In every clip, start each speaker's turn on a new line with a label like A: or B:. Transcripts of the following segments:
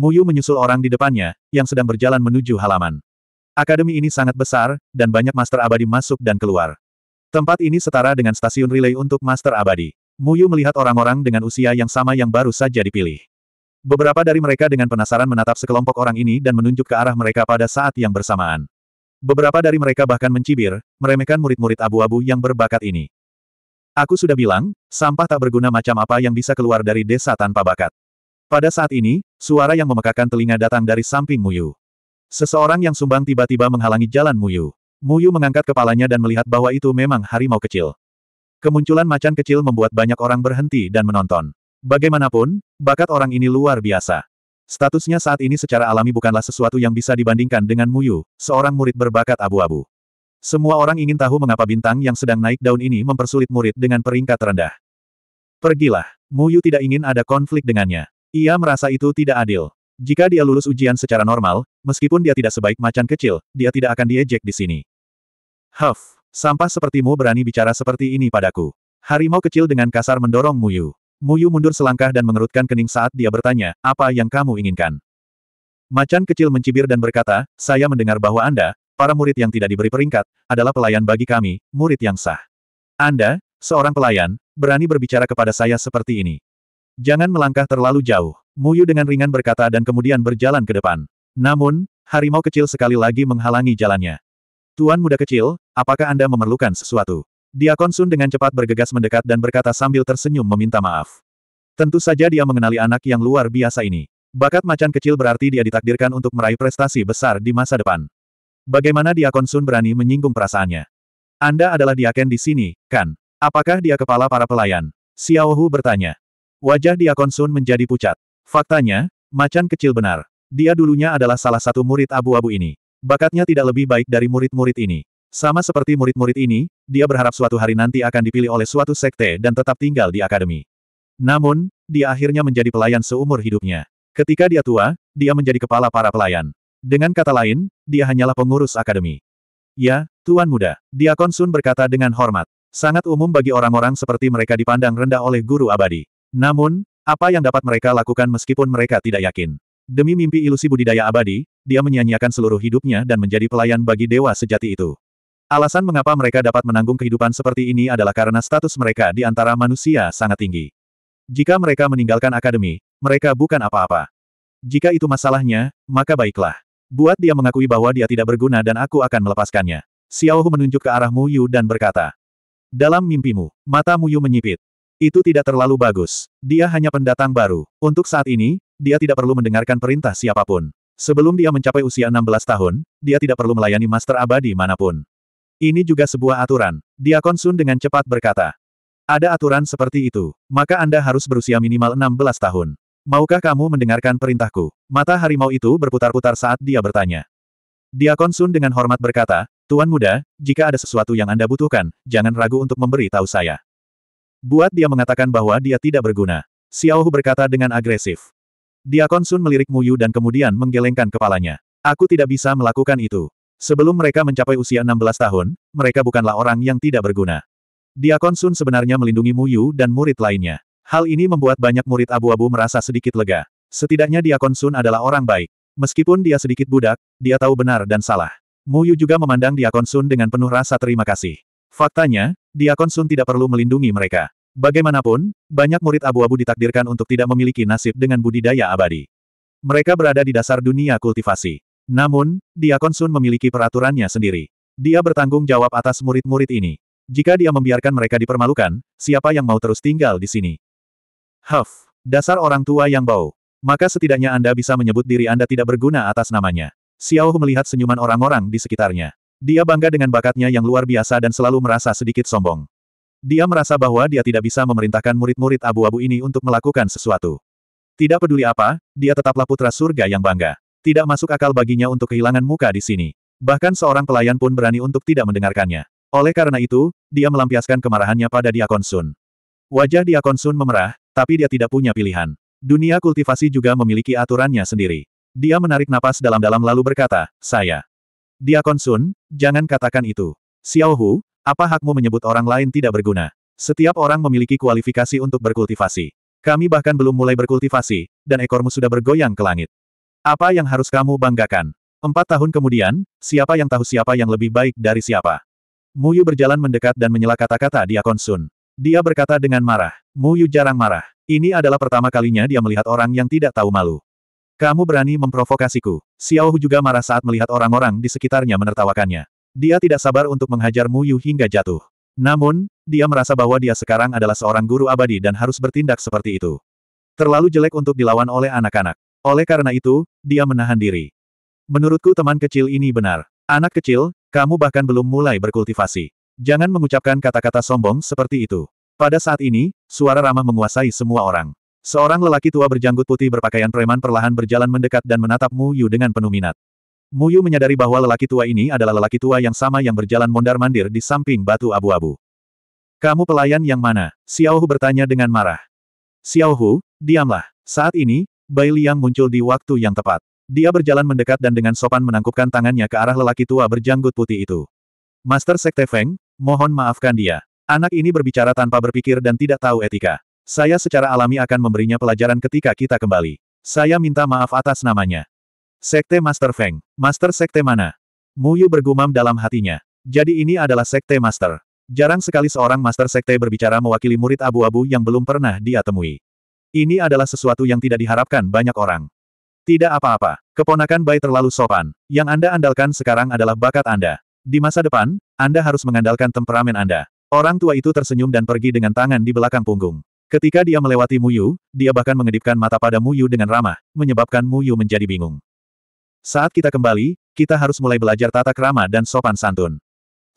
A: Muyu menyusul orang di depannya, yang sedang berjalan menuju halaman. Akademi ini sangat besar, dan banyak master abadi masuk dan keluar. Tempat ini setara dengan stasiun relay untuk master abadi. Muyu melihat orang-orang dengan usia yang sama yang baru saja dipilih. Beberapa dari mereka dengan penasaran menatap sekelompok orang ini dan menunjuk ke arah mereka pada saat yang bersamaan. Beberapa dari mereka bahkan mencibir, meremehkan murid-murid abu-abu yang berbakat ini. Aku sudah bilang, sampah tak berguna macam apa yang bisa keluar dari desa tanpa bakat. Pada saat ini, suara yang memekakan telinga datang dari samping Muyu. Seseorang yang sumbang tiba-tiba menghalangi jalan Muyu. Muyu mengangkat kepalanya dan melihat bahwa itu memang harimau kecil. Kemunculan macan kecil membuat banyak orang berhenti dan menonton. Bagaimanapun, bakat orang ini luar biasa. Statusnya saat ini secara alami bukanlah sesuatu yang bisa dibandingkan dengan Muyu, seorang murid berbakat abu-abu. Semua orang ingin tahu mengapa bintang yang sedang naik daun ini mempersulit murid dengan peringkat rendah. Pergilah, Muyu tidak ingin ada konflik dengannya. Ia merasa itu tidak adil. Jika dia lulus ujian secara normal, meskipun dia tidak sebaik macan kecil, dia tidak akan diejek di sini. Huff, sampah sepertimu berani bicara seperti ini padaku. Harimau kecil dengan kasar mendorong Muyu. Muyu mundur selangkah dan mengerutkan kening saat dia bertanya, apa yang kamu inginkan? Macan kecil mencibir dan berkata, saya mendengar bahwa Anda, para murid yang tidak diberi peringkat, adalah pelayan bagi kami, murid yang sah. Anda, seorang pelayan, berani berbicara kepada saya seperti ini. Jangan melangkah terlalu jauh. Muyu dengan ringan berkata dan kemudian berjalan ke depan. Namun, harimau kecil sekali lagi menghalangi jalannya. Tuan muda kecil, apakah Anda memerlukan sesuatu? Diakon Sun dengan cepat bergegas mendekat dan berkata sambil tersenyum meminta maaf. Tentu saja dia mengenali anak yang luar biasa ini. Bakat macan kecil berarti dia ditakdirkan untuk meraih prestasi besar di masa depan. Bagaimana Diakon Sun berani menyinggung perasaannya? Anda adalah diaken di sini, kan? Apakah dia kepala para pelayan? Xiaohu bertanya. Wajah dia Sun menjadi pucat. Faktanya, macan kecil benar. Dia dulunya adalah salah satu murid abu-abu ini. Bakatnya tidak lebih baik dari murid-murid ini. Sama seperti murid-murid ini, dia berharap suatu hari nanti akan dipilih oleh suatu sekte dan tetap tinggal di akademi. Namun, dia akhirnya menjadi pelayan seumur hidupnya. Ketika dia tua, dia menjadi kepala para pelayan. Dengan kata lain, dia hanyalah pengurus akademi. Ya, Tuan Muda, dia Sun berkata dengan hormat. Sangat umum bagi orang-orang seperti mereka dipandang rendah oleh guru abadi. Namun, apa yang dapat mereka lakukan meskipun mereka tidak yakin? Demi mimpi ilusi budidaya abadi, dia menyanyiakan seluruh hidupnya dan menjadi pelayan bagi dewa sejati itu. Alasan mengapa mereka dapat menanggung kehidupan seperti ini adalah karena status mereka di antara manusia sangat tinggi. Jika mereka meninggalkan akademi, mereka bukan apa-apa. Jika itu masalahnya, maka baiklah. Buat dia mengakui bahwa dia tidak berguna dan aku akan melepaskannya. Xiaohu menunjuk ke arah Mu Yu dan berkata. Dalam mimpimu, mata Mu Yu menyipit. Itu tidak terlalu bagus. Dia hanya pendatang baru. Untuk saat ini, dia tidak perlu mendengarkan perintah siapapun. Sebelum dia mencapai usia 16 tahun, dia tidak perlu melayani master abadi manapun. Ini juga sebuah aturan. Dia Sun dengan cepat berkata. Ada aturan seperti itu, maka Anda harus berusia minimal 16 tahun. Maukah kamu mendengarkan perintahku? Mata harimau itu berputar-putar saat dia bertanya. Dia Sun dengan hormat berkata, Tuan muda, jika ada sesuatu yang Anda butuhkan, jangan ragu untuk memberi tahu saya. Buat dia mengatakan bahwa dia tidak berguna. Xiao Hu berkata dengan agresif. Diakon Sun melirik Mu Yu dan kemudian menggelengkan kepalanya. Aku tidak bisa melakukan itu. Sebelum mereka mencapai usia 16 tahun, mereka bukanlah orang yang tidak berguna. Diakon Sun sebenarnya melindungi Mu Yu dan murid lainnya. Hal ini membuat banyak murid abu-abu merasa sedikit lega. Setidaknya Diakon Sun adalah orang baik. Meskipun dia sedikit budak, dia tahu benar dan salah. Mu Yu juga memandang Diakon Sun dengan penuh rasa terima kasih. Faktanya, Diakon Sun tidak perlu melindungi mereka. Bagaimanapun, banyak murid abu-abu ditakdirkan untuk tidak memiliki nasib dengan budidaya abadi. Mereka berada di dasar dunia kultivasi. Namun, Diakon Sun memiliki peraturannya sendiri. Dia bertanggung jawab atas murid-murid ini. Jika dia membiarkan mereka dipermalukan, siapa yang mau terus tinggal di sini? Huff, dasar orang tua yang bau. Maka setidaknya Anda bisa menyebut diri Anda tidak berguna atas namanya. Xiao melihat senyuman orang-orang di sekitarnya. Dia bangga dengan bakatnya yang luar biasa dan selalu merasa sedikit sombong. Dia merasa bahwa dia tidak bisa memerintahkan murid-murid abu-abu ini untuk melakukan sesuatu. Tidak peduli apa, dia tetaplah putra surga yang bangga. Tidak masuk akal baginya untuk kehilangan muka di sini. Bahkan seorang pelayan pun berani untuk tidak mendengarkannya. Oleh karena itu, dia melampiaskan kemarahannya pada Diakon Sun. Wajah Diakon Sun memerah, tapi dia tidak punya pilihan. Dunia kultivasi juga memiliki aturannya sendiri. Dia menarik napas dalam-dalam lalu berkata, saya. Diakon Sun, jangan katakan itu. Xiao Hu, apa hakmu menyebut orang lain tidak berguna? Setiap orang memiliki kualifikasi untuk berkultivasi. Kami bahkan belum mulai berkultivasi, dan ekormu sudah bergoyang ke langit. Apa yang harus kamu banggakan? Empat tahun kemudian, siapa yang tahu siapa yang lebih baik dari siapa? Muyu berjalan mendekat dan menyela kata-kata Diakon Sun. Dia berkata dengan marah. Muyu jarang marah. Ini adalah pertama kalinya dia melihat orang yang tidak tahu malu. Kamu berani memprovokasiku. Xiao Hu juga marah saat melihat orang-orang di sekitarnya menertawakannya. Dia tidak sabar untuk menghajar Mu Yu hingga jatuh. Namun, dia merasa bahwa dia sekarang adalah seorang guru abadi dan harus bertindak seperti itu. Terlalu jelek untuk dilawan oleh anak-anak. Oleh karena itu, dia menahan diri. Menurutku teman kecil ini benar. Anak kecil, kamu bahkan belum mulai berkultivasi. Jangan mengucapkan kata-kata sombong seperti itu. Pada saat ini, suara ramah menguasai semua orang. Seorang lelaki tua berjanggut putih berpakaian preman perlahan berjalan mendekat dan menatap Mu Yu dengan penuh minat. Mu Yu menyadari bahwa lelaki tua ini adalah lelaki tua yang sama yang berjalan mondar-mandir di samping batu abu-abu. Kamu pelayan yang mana? Xiao Hu bertanya dengan marah. Xiao Hu, diamlah. Saat ini, Bai Liang muncul di waktu yang tepat. Dia berjalan mendekat dan dengan sopan menangkupkan tangannya ke arah lelaki tua berjanggut putih itu. Master Sekte Feng, mohon maafkan dia. Anak ini berbicara tanpa berpikir dan tidak tahu etika. Saya secara alami akan memberinya pelajaran ketika kita kembali. Saya minta maaf atas namanya. Sekte Master Feng. Master Sekte mana? Muyu bergumam dalam hatinya. Jadi ini adalah Sekte Master. Jarang sekali seorang Master Sekte berbicara mewakili murid abu-abu yang belum pernah dia temui. Ini adalah sesuatu yang tidak diharapkan banyak orang. Tidak apa-apa, keponakan Bai terlalu sopan. Yang Anda andalkan sekarang adalah bakat Anda. Di masa depan, Anda harus mengandalkan temperamen Anda. Orang tua itu tersenyum dan pergi dengan tangan di belakang punggung. Ketika dia melewati Muyu, dia bahkan mengedipkan mata pada Muyu dengan ramah, menyebabkan Muyu menjadi bingung. Saat kita kembali, kita harus mulai belajar tata kerama dan sopan santun.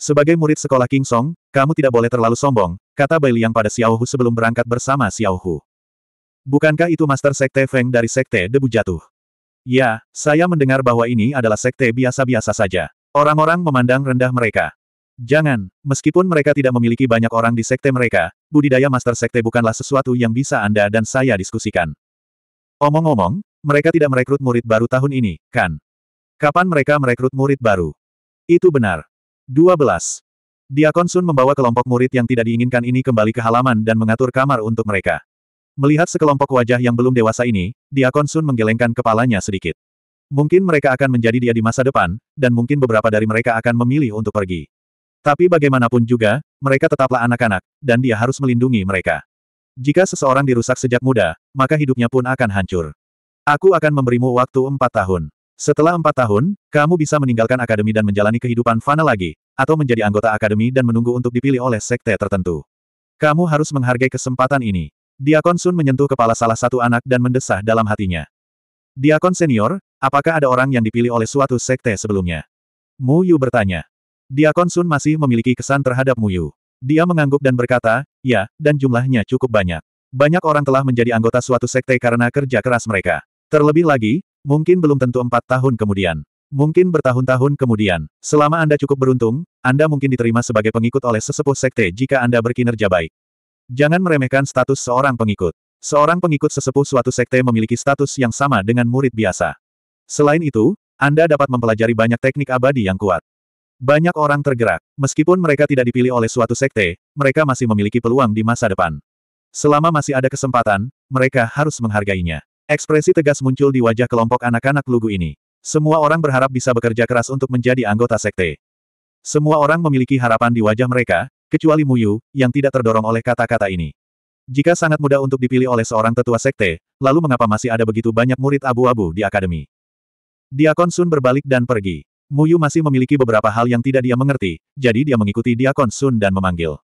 A: Sebagai murid sekolah King Song, kamu tidak boleh terlalu sombong, kata Bai Liang pada Xiao Hu sebelum berangkat bersama Xiao Hu. Bukankah itu Master Sekte Feng dari Sekte Debu Jatuh? Ya, saya mendengar bahwa ini adalah sekte biasa-biasa saja. Orang-orang memandang rendah mereka. Jangan, meskipun mereka tidak memiliki banyak orang di sekte mereka, budidaya master sekte bukanlah sesuatu yang bisa Anda dan saya diskusikan. Omong-omong, mereka tidak merekrut murid baru tahun ini, kan? Kapan mereka merekrut murid baru? Itu benar. 12. Diakon Sun membawa kelompok murid yang tidak diinginkan ini kembali ke halaman dan mengatur kamar untuk mereka. Melihat sekelompok wajah yang belum dewasa ini, Diakon Sun menggelengkan kepalanya sedikit. Mungkin mereka akan menjadi dia di masa depan, dan mungkin beberapa dari mereka akan memilih untuk pergi. Tapi bagaimanapun juga, mereka tetaplah anak-anak, dan dia harus melindungi mereka. Jika seseorang dirusak sejak muda, maka hidupnya pun akan hancur. Aku akan memberimu waktu empat tahun. Setelah empat tahun, kamu bisa meninggalkan akademi dan menjalani kehidupan fana lagi, atau menjadi anggota akademi dan menunggu untuk dipilih oleh sekte tertentu. Kamu harus menghargai kesempatan ini. Diakon Sun menyentuh kepala salah satu anak dan mendesah dalam hatinya. Diakon senior, apakah ada orang yang dipilih oleh suatu sekte sebelumnya? Mu Yu bertanya. Diakon Sun masih memiliki kesan terhadap Muyu. Dia mengangguk dan berkata, ya, dan jumlahnya cukup banyak. Banyak orang telah menjadi anggota suatu sekte karena kerja keras mereka. Terlebih lagi, mungkin belum tentu empat tahun kemudian. Mungkin bertahun-tahun kemudian. Selama Anda cukup beruntung, Anda mungkin diterima sebagai pengikut oleh sesepuh sekte jika Anda berkinerja baik. Jangan meremehkan status seorang pengikut. Seorang pengikut sesepuh suatu sekte memiliki status yang sama dengan murid biasa. Selain itu, Anda dapat mempelajari banyak teknik abadi yang kuat. Banyak orang tergerak. Meskipun mereka tidak dipilih oleh suatu sekte, mereka masih memiliki peluang di masa depan. Selama masih ada kesempatan, mereka harus menghargainya. Ekspresi tegas muncul di wajah kelompok anak-anak lugu ini. Semua orang berharap bisa bekerja keras untuk menjadi anggota sekte. Semua orang memiliki harapan di wajah mereka, kecuali Muyu, yang tidak terdorong oleh kata-kata ini. Jika sangat mudah untuk dipilih oleh seorang tetua sekte, lalu mengapa masih ada begitu banyak murid abu-abu di akademi? Diakon Sun berbalik dan pergi. Muyu masih memiliki beberapa hal yang tidak dia mengerti, jadi dia mengikuti Diakon Sun dan memanggil.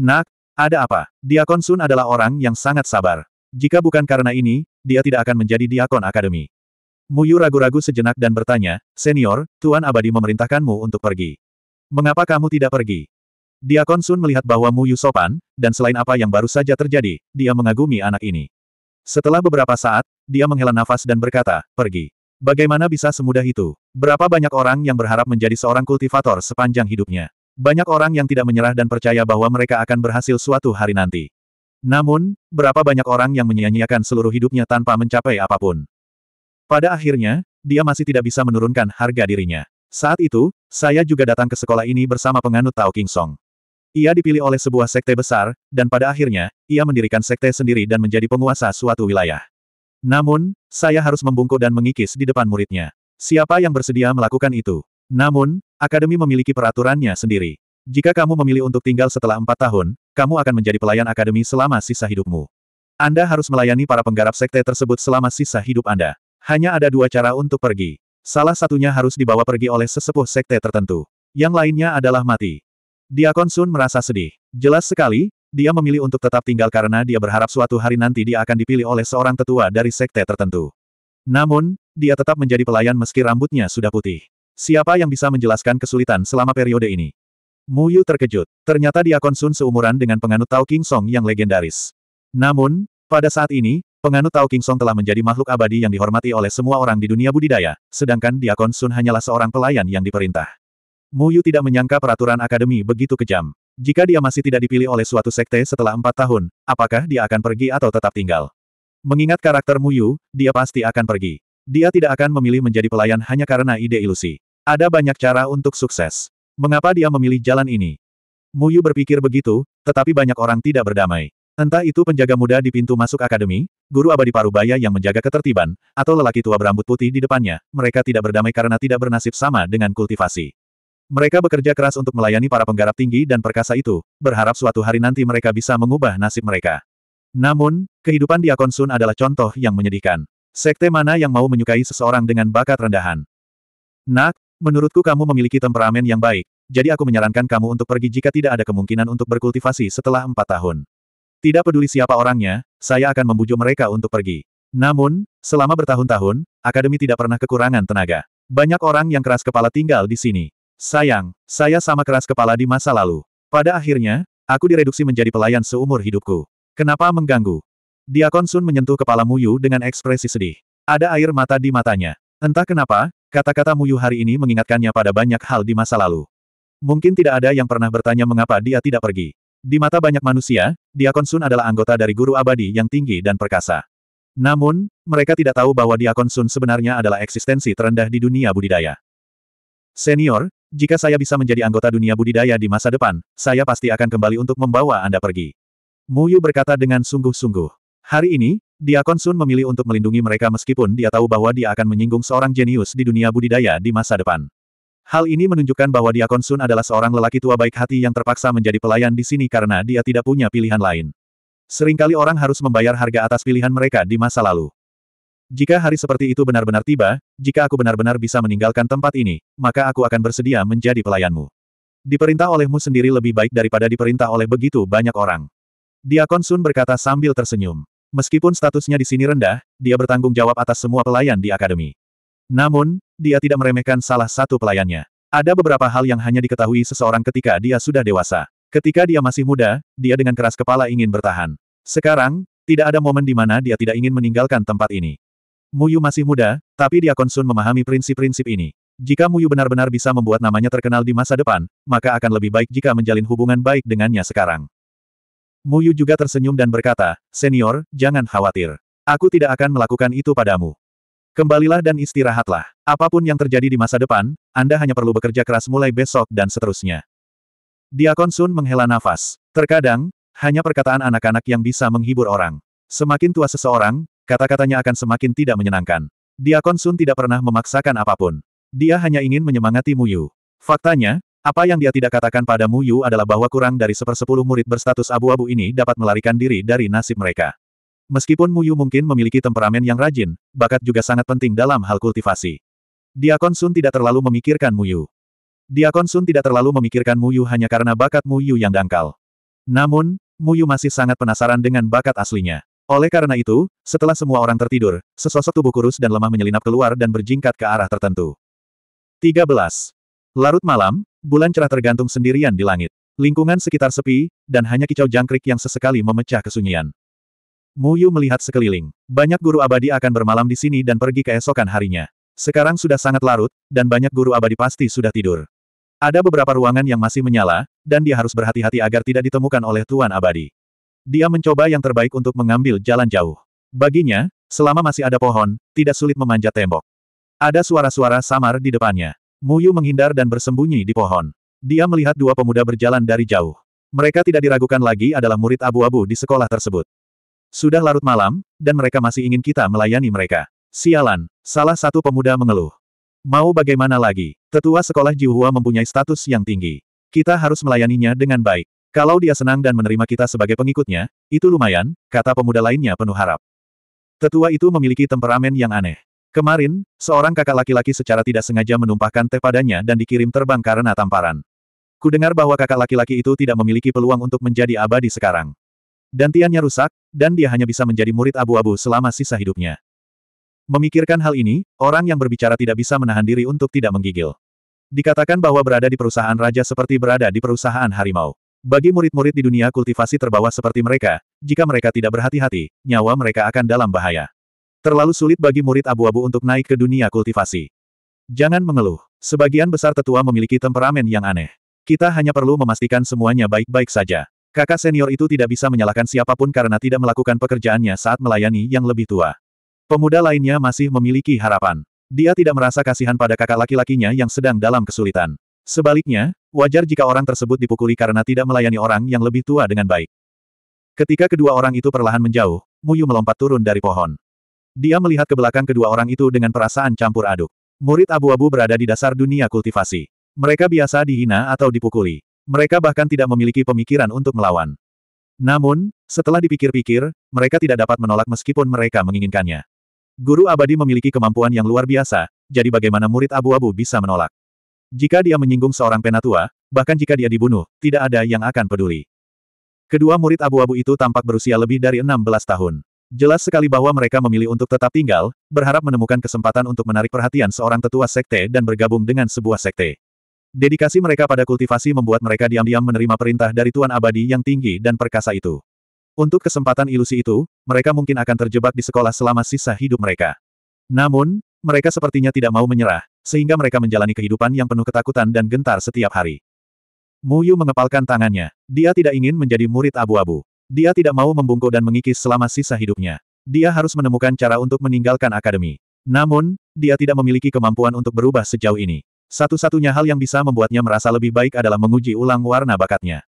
A: Nak, ada apa? Diakon Sun adalah orang yang sangat sabar. Jika bukan karena ini, dia tidak akan menjadi Diakon Akademi. Muyu ragu-ragu sejenak dan bertanya, Senior, Tuan Abadi memerintahkanmu untuk pergi. Mengapa kamu tidak pergi? Diakon Sun melihat bahwa Muyu sopan, dan selain apa yang baru saja terjadi, dia mengagumi anak ini. Setelah beberapa saat, dia menghela nafas dan berkata, pergi. Bagaimana bisa semudah itu? Berapa banyak orang yang berharap menjadi seorang kultivator sepanjang hidupnya? Banyak orang yang tidak menyerah dan percaya bahwa mereka akan berhasil suatu hari nanti. Namun, berapa banyak orang yang menyia-nyiakan seluruh hidupnya tanpa mencapai apapun? Pada akhirnya, dia masih tidak bisa menurunkan harga dirinya. Saat itu, saya juga datang ke sekolah ini bersama penganut Tao King Song. Ia dipilih oleh sebuah sekte besar, dan pada akhirnya, ia mendirikan sekte sendiri dan menjadi penguasa suatu wilayah. Namun, saya harus membungkuk dan mengikis di depan muridnya. Siapa yang bersedia melakukan itu? Namun, akademi memiliki peraturannya sendiri. Jika kamu memilih untuk tinggal setelah empat tahun, kamu akan menjadi pelayan akademi selama sisa hidupmu. Anda harus melayani para penggarap sekte tersebut selama sisa hidup Anda. Hanya ada dua cara untuk pergi. Salah satunya harus dibawa pergi oleh sesepuh sekte tertentu. Yang lainnya adalah mati. Diakon Sun merasa sedih. Jelas sekali, dia memilih untuk tetap tinggal karena dia berharap suatu hari nanti dia akan dipilih oleh seorang tetua dari sekte tertentu. Namun, dia tetap menjadi pelayan meski rambutnya sudah putih. Siapa yang bisa menjelaskan kesulitan selama periode ini? Mu Yu terkejut. Ternyata dia konsun seumuran dengan penganut Tao King Song yang legendaris. Namun, pada saat ini, penganut Tao King Song telah menjadi makhluk abadi yang dihormati oleh semua orang di dunia budidaya, sedangkan dia konsun hanyalah seorang pelayan yang diperintah. Mu Yu tidak menyangka peraturan akademi begitu kejam. Jika dia masih tidak dipilih oleh suatu sekte setelah empat tahun, apakah dia akan pergi atau tetap tinggal? Mengingat karakter Muyu, dia pasti akan pergi. Dia tidak akan memilih menjadi pelayan hanya karena ide ilusi. Ada banyak cara untuk sukses. Mengapa dia memilih jalan ini? Muyu berpikir begitu, tetapi banyak orang tidak berdamai. Entah itu penjaga muda di pintu masuk akademi, guru abadi parubaya yang menjaga ketertiban, atau lelaki tua berambut putih di depannya, mereka tidak berdamai karena tidak bernasib sama dengan kultivasi. Mereka bekerja keras untuk melayani para penggarap tinggi dan perkasa itu, berharap suatu hari nanti mereka bisa mengubah nasib mereka. Namun, kehidupan Diakon Sun adalah contoh yang menyedihkan. Sekte mana yang mau menyukai seseorang dengan bakat rendahan? Nak, menurutku kamu memiliki temperamen yang baik, jadi aku menyarankan kamu untuk pergi jika tidak ada kemungkinan untuk berkultivasi setelah empat tahun. Tidak peduli siapa orangnya, saya akan membujuk mereka untuk pergi. Namun, selama bertahun-tahun, akademi tidak pernah kekurangan tenaga. Banyak orang yang keras kepala tinggal di sini. Sayang, saya sama keras kepala di masa lalu. Pada akhirnya, aku direduksi menjadi pelayan seumur hidupku. Kenapa mengganggu? Diakon Sun menyentuh kepala Muyu dengan ekspresi sedih. Ada air mata di matanya. Entah kenapa, kata-kata Muyu hari ini mengingatkannya pada banyak hal di masa lalu. Mungkin tidak ada yang pernah bertanya mengapa dia tidak pergi. Di mata banyak manusia, Diakon Sun adalah anggota dari guru abadi yang tinggi dan perkasa. Namun, mereka tidak tahu bahwa Diakon Sun sebenarnya adalah eksistensi terendah di dunia budidaya. Senior, jika saya bisa menjadi anggota dunia budidaya di masa depan, saya pasti akan kembali untuk membawa Anda pergi. Mu Yu berkata dengan sungguh-sungguh. Hari ini, Diakon Sun memilih untuk melindungi mereka meskipun dia tahu bahwa dia akan menyinggung seorang jenius di dunia budidaya di masa depan. Hal ini menunjukkan bahwa Diakon Sun adalah seorang lelaki tua baik hati yang terpaksa menjadi pelayan di sini karena dia tidak punya pilihan lain. Seringkali orang harus membayar harga atas pilihan mereka di masa lalu. Jika hari seperti itu benar-benar tiba, jika aku benar-benar bisa meninggalkan tempat ini, maka aku akan bersedia menjadi pelayanmu. Diperintah olehmu sendiri lebih baik daripada diperintah oleh begitu banyak orang. Diakon Sun berkata sambil tersenyum. Meskipun statusnya di sini rendah, dia bertanggung jawab atas semua pelayan di akademi. Namun, dia tidak meremehkan salah satu pelayannya. Ada beberapa hal yang hanya diketahui seseorang ketika dia sudah dewasa. Ketika dia masih muda, dia dengan keras kepala ingin bertahan. Sekarang, tidak ada momen di mana dia tidak ingin meninggalkan tempat ini. Muyu masih muda, tapi Diakon Sun memahami prinsip-prinsip ini. Jika Muyu benar-benar bisa membuat namanya terkenal di masa depan, maka akan lebih baik jika menjalin hubungan baik dengannya sekarang. Muyu juga tersenyum dan berkata, Senior, jangan khawatir. Aku tidak akan melakukan itu padamu. Kembalilah dan istirahatlah. Apapun yang terjadi di masa depan, Anda hanya perlu bekerja keras mulai besok dan seterusnya. Diakon Sun menghela nafas. Terkadang, hanya perkataan anak-anak yang bisa menghibur orang. Semakin tua seseorang, Kata-katanya akan semakin tidak menyenangkan. Diakon Sun tidak pernah memaksakan apapun. Dia hanya ingin menyemangati Mu Yu. Faktanya, apa yang dia tidak katakan pada Mu Yu adalah bahwa kurang dari sepersepuluh murid berstatus abu-abu ini dapat melarikan diri dari nasib mereka. Meskipun Mu Yu mungkin memiliki temperamen yang rajin, bakat juga sangat penting dalam hal kultivasi. Diakon Sun tidak terlalu memikirkan Mu Muyu. Diakon Sun tidak terlalu memikirkan Mu Yu hanya karena bakat Mu Yu yang dangkal. Namun, Mu Yu masih sangat penasaran dengan bakat aslinya. Oleh karena itu, setelah semua orang tertidur, sesosok tubuh kurus dan lemah menyelinap keluar dan berjingkat ke arah tertentu. 13. Larut malam, bulan cerah tergantung sendirian di langit. Lingkungan sekitar sepi, dan hanya kicau jangkrik yang sesekali memecah kesunyian. Muyu melihat sekeliling. Banyak guru abadi akan bermalam di sini dan pergi keesokan harinya. Sekarang sudah sangat larut, dan banyak guru abadi pasti sudah tidur. Ada beberapa ruangan yang masih menyala, dan dia harus berhati-hati agar tidak ditemukan oleh Tuan Abadi. Dia mencoba yang terbaik untuk mengambil jalan jauh. Baginya, selama masih ada pohon, tidak sulit memanjat tembok. Ada suara-suara samar di depannya. Muyu menghindar dan bersembunyi di pohon. Dia melihat dua pemuda berjalan dari jauh. Mereka tidak diragukan lagi adalah murid abu-abu di sekolah tersebut. Sudah larut malam, dan mereka masih ingin kita melayani mereka. Sialan, salah satu pemuda mengeluh. Mau bagaimana lagi, tetua sekolah Jiuhua mempunyai status yang tinggi. Kita harus melayaninya dengan baik. Kalau dia senang dan menerima kita sebagai pengikutnya, itu lumayan, kata pemuda lainnya penuh harap. Tetua itu memiliki temperamen yang aneh. Kemarin, seorang kakak laki-laki secara tidak sengaja menumpahkan teh padanya dan dikirim terbang karena tamparan. Ku dengar bahwa kakak laki-laki itu tidak memiliki peluang untuk menjadi abadi sekarang. Dantiannya rusak, dan dia hanya bisa menjadi murid abu-abu selama sisa hidupnya. Memikirkan hal ini, orang yang berbicara tidak bisa menahan diri untuk tidak menggigil. Dikatakan bahwa berada di perusahaan raja seperti berada di perusahaan harimau. Bagi murid-murid di dunia kultivasi terbawah seperti mereka, jika mereka tidak berhati-hati, nyawa mereka akan dalam bahaya. Terlalu sulit bagi murid abu-abu untuk naik ke dunia kultivasi. Jangan mengeluh. Sebagian besar tetua memiliki temperamen yang aneh. Kita hanya perlu memastikan semuanya baik-baik saja. Kakak senior itu tidak bisa menyalahkan siapapun karena tidak melakukan pekerjaannya saat melayani yang lebih tua. Pemuda lainnya masih memiliki harapan. Dia tidak merasa kasihan pada kakak laki-lakinya yang sedang dalam kesulitan. Sebaliknya, Wajar jika orang tersebut dipukuli karena tidak melayani orang yang lebih tua dengan baik. Ketika kedua orang itu perlahan menjauh, Muyu melompat turun dari pohon. Dia melihat ke belakang kedua orang itu dengan perasaan campur aduk. Murid abu-abu berada di dasar dunia kultivasi. Mereka biasa dihina atau dipukuli. Mereka bahkan tidak memiliki pemikiran untuk melawan. Namun, setelah dipikir-pikir, mereka tidak dapat menolak meskipun mereka menginginkannya. Guru abadi memiliki kemampuan yang luar biasa, jadi bagaimana murid abu-abu bisa menolak? Jika dia menyinggung seorang penatua, bahkan jika dia dibunuh, tidak ada yang akan peduli. Kedua murid abu-abu itu tampak berusia lebih dari 16 tahun. Jelas sekali bahwa mereka memilih untuk tetap tinggal, berharap menemukan kesempatan untuk menarik perhatian seorang tetua sekte dan bergabung dengan sebuah sekte. Dedikasi mereka pada kultivasi membuat mereka diam-diam menerima perintah dari Tuan Abadi yang tinggi dan perkasa itu. Untuk kesempatan ilusi itu, mereka mungkin akan terjebak di sekolah selama sisa hidup mereka. Namun, mereka sepertinya tidak mau menyerah, sehingga mereka menjalani kehidupan yang penuh ketakutan dan gentar setiap hari. Mu Yu mengepalkan tangannya. Dia tidak ingin menjadi murid abu-abu. Dia tidak mau membungkuk dan mengikis selama sisa hidupnya. Dia harus menemukan cara untuk meninggalkan akademi. Namun, dia tidak memiliki kemampuan untuk berubah sejauh ini. Satu-satunya hal yang bisa membuatnya merasa lebih baik adalah menguji ulang warna bakatnya.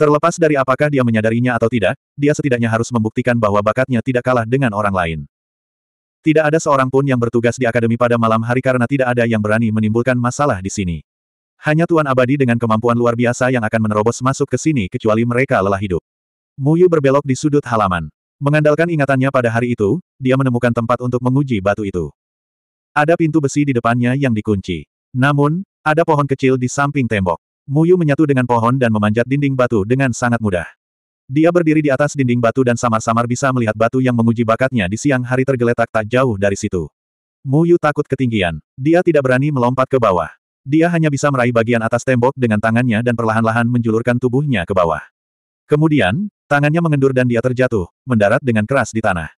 A: Terlepas dari apakah dia menyadarinya atau tidak, dia setidaknya harus membuktikan bahwa bakatnya tidak kalah dengan orang lain. Tidak ada seorang pun yang bertugas di akademi pada malam hari karena tidak ada yang berani menimbulkan masalah di sini. Hanya Tuan Abadi dengan kemampuan luar biasa yang akan menerobos masuk ke sini kecuali mereka lelah hidup. Muyu berbelok di sudut halaman. Mengandalkan ingatannya pada hari itu, dia menemukan tempat untuk menguji batu itu. Ada pintu besi di depannya yang dikunci. Namun, ada pohon kecil di samping tembok. Muyu menyatu dengan pohon dan memanjat dinding batu dengan sangat mudah. Dia berdiri di atas dinding batu dan samar-samar bisa melihat batu yang menguji bakatnya di siang hari tergeletak tak jauh dari situ. Mu Yu takut ketinggian. Dia tidak berani melompat ke bawah. Dia hanya bisa meraih bagian atas tembok dengan tangannya dan perlahan-lahan menjulurkan tubuhnya ke bawah. Kemudian, tangannya mengendur dan dia terjatuh, mendarat dengan keras di tanah.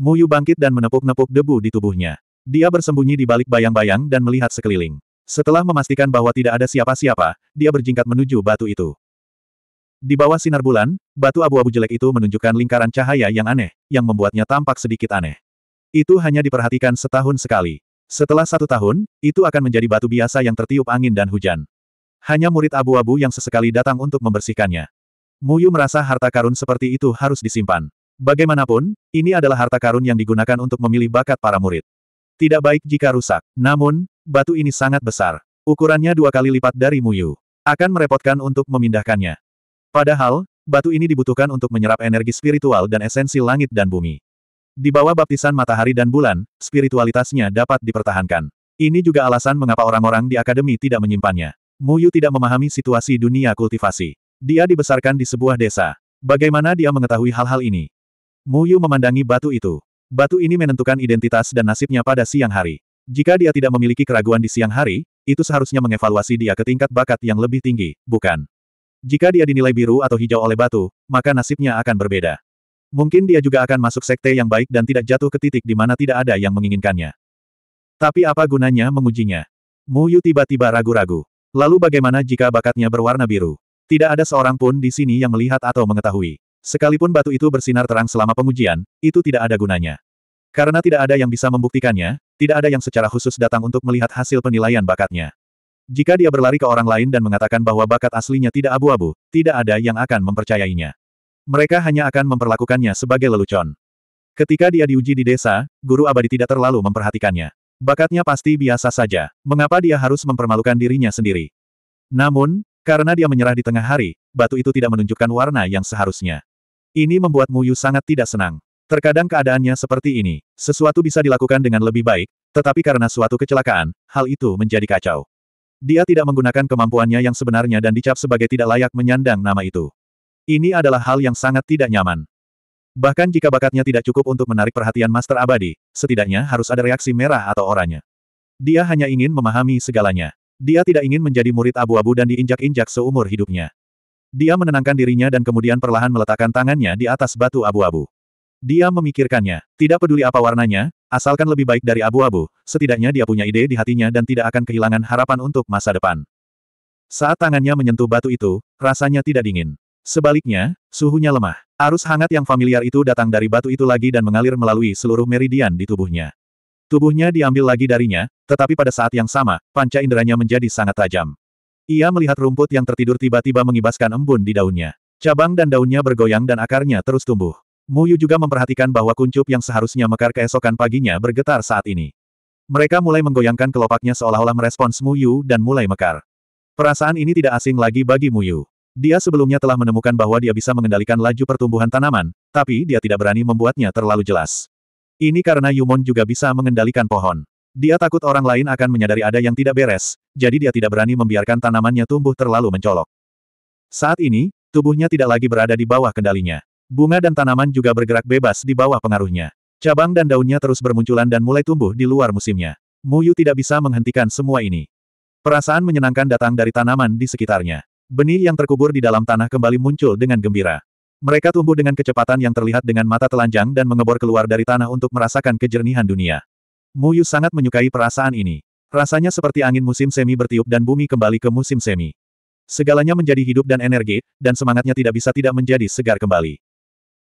A: Mu Yu bangkit dan menepuk-nepuk debu di tubuhnya. Dia bersembunyi di balik bayang-bayang dan melihat sekeliling. Setelah memastikan bahwa tidak ada siapa-siapa, dia berjingkat menuju batu itu. Di bawah sinar bulan, batu abu-abu jelek itu menunjukkan lingkaran cahaya yang aneh, yang membuatnya tampak sedikit aneh. Itu hanya diperhatikan setahun sekali. Setelah satu tahun, itu akan menjadi batu biasa yang tertiup angin dan hujan. Hanya murid abu-abu yang sesekali datang untuk membersihkannya. Muyu merasa harta karun seperti itu harus disimpan. Bagaimanapun, ini adalah harta karun yang digunakan untuk memilih bakat para murid. Tidak baik jika rusak. Namun, batu ini sangat besar. Ukurannya dua kali lipat dari Muyu. Akan merepotkan untuk memindahkannya. Padahal, batu ini dibutuhkan untuk menyerap energi spiritual dan esensi langit dan bumi. Di bawah baptisan matahari dan bulan, spiritualitasnya dapat dipertahankan. Ini juga alasan mengapa orang-orang di akademi tidak menyimpannya. Muyu tidak memahami situasi dunia kultivasi. Dia dibesarkan di sebuah desa. Bagaimana dia mengetahui hal-hal ini? Muyu memandangi batu itu. Batu ini menentukan identitas dan nasibnya pada siang hari. Jika dia tidak memiliki keraguan di siang hari, itu seharusnya mengevaluasi dia ke tingkat bakat yang lebih tinggi, bukan? Jika dia dinilai biru atau hijau oleh batu, maka nasibnya akan berbeda. Mungkin dia juga akan masuk sekte yang baik dan tidak jatuh ke titik di mana tidak ada yang menginginkannya. Tapi apa gunanya mengujinya? Mu Yu tiba-tiba ragu-ragu. Lalu bagaimana jika bakatnya berwarna biru? Tidak ada seorang pun di sini yang melihat atau mengetahui. Sekalipun batu itu bersinar terang selama pengujian, itu tidak ada gunanya. Karena tidak ada yang bisa membuktikannya, tidak ada yang secara khusus datang untuk melihat hasil penilaian bakatnya. Jika dia berlari ke orang lain dan mengatakan bahwa bakat aslinya tidak abu-abu, tidak ada yang akan mempercayainya. Mereka hanya akan memperlakukannya sebagai lelucon. Ketika dia diuji di desa, guru abadi tidak terlalu memperhatikannya. Bakatnya pasti biasa saja. Mengapa dia harus mempermalukan dirinya sendiri? Namun, karena dia menyerah di tengah hari, batu itu tidak menunjukkan warna yang seharusnya. Ini membuat Muyu sangat tidak senang. Terkadang keadaannya seperti ini. Sesuatu bisa dilakukan dengan lebih baik, tetapi karena suatu kecelakaan, hal itu menjadi kacau. Dia tidak menggunakan kemampuannya yang sebenarnya dan dicap sebagai tidak layak menyandang nama itu. Ini adalah hal yang sangat tidak nyaman. Bahkan jika bakatnya tidak cukup untuk menarik perhatian Master Abadi, setidaknya harus ada reaksi merah atau oranye. Dia hanya ingin memahami segalanya. Dia tidak ingin menjadi murid abu-abu dan diinjak-injak seumur hidupnya. Dia menenangkan dirinya dan kemudian perlahan meletakkan tangannya di atas batu abu-abu. Dia memikirkannya. Tidak peduli apa warnanya, Asalkan lebih baik dari abu-abu, setidaknya dia punya ide di hatinya dan tidak akan kehilangan harapan untuk masa depan. Saat tangannya menyentuh batu itu, rasanya tidak dingin. Sebaliknya, suhunya lemah. Arus hangat yang familiar itu datang dari batu itu lagi dan mengalir melalui seluruh meridian di tubuhnya. Tubuhnya diambil lagi darinya, tetapi pada saat yang sama, panca inderanya menjadi sangat tajam. Ia melihat rumput yang tertidur tiba-tiba mengibaskan embun di daunnya. Cabang dan daunnya bergoyang dan akarnya terus tumbuh. Muyu juga memperhatikan bahwa kuncup yang seharusnya mekar keesokan paginya bergetar saat ini. Mereka mulai menggoyangkan kelopaknya seolah-olah merespons Muyu dan mulai mekar. Perasaan ini tidak asing lagi bagi Muyu. Dia sebelumnya telah menemukan bahwa dia bisa mengendalikan laju pertumbuhan tanaman, tapi dia tidak berani membuatnya terlalu jelas. Ini karena Yumon juga bisa mengendalikan pohon. Dia takut orang lain akan menyadari ada yang tidak beres, jadi dia tidak berani membiarkan tanamannya tumbuh terlalu mencolok. Saat ini, tubuhnya tidak lagi berada di bawah kendalinya. Bunga dan tanaman juga bergerak bebas di bawah pengaruhnya. Cabang dan daunnya terus bermunculan dan mulai tumbuh di luar musimnya. Muyu tidak bisa menghentikan semua ini. Perasaan menyenangkan datang dari tanaman di sekitarnya. Benih yang terkubur di dalam tanah kembali muncul dengan gembira. Mereka tumbuh dengan kecepatan yang terlihat dengan mata telanjang dan mengebor keluar dari tanah untuk merasakan kejernihan dunia. Muyu sangat menyukai perasaan ini. Rasanya seperti angin musim semi bertiup dan bumi kembali ke musim semi. Segalanya menjadi hidup dan energi, dan semangatnya tidak bisa tidak menjadi segar kembali.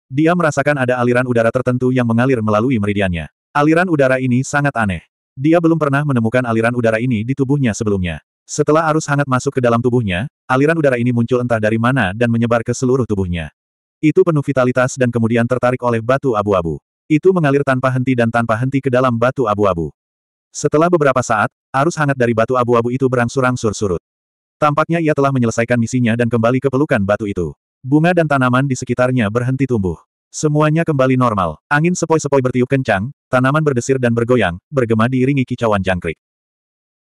A: Dia merasakan ada aliran udara tertentu yang mengalir melalui meridiannya. Aliran udara ini sangat aneh. Dia belum pernah menemukan aliran udara ini di tubuhnya sebelumnya. Setelah arus hangat masuk ke dalam tubuhnya, aliran udara ini muncul entah dari mana dan menyebar ke seluruh tubuhnya. Itu penuh vitalitas dan kemudian tertarik oleh batu abu-abu. Itu mengalir tanpa henti dan tanpa henti ke dalam batu abu-abu. Setelah beberapa saat, arus hangat dari batu abu-abu itu berangsur-angsur surut. Tampaknya ia telah menyelesaikan misinya dan kembali ke pelukan batu itu. Bunga dan tanaman di sekitarnya berhenti tumbuh. Semuanya kembali normal. Angin sepoi-sepoi bertiup kencang, tanaman berdesir dan bergoyang, bergema diiringi kicauan jangkrik.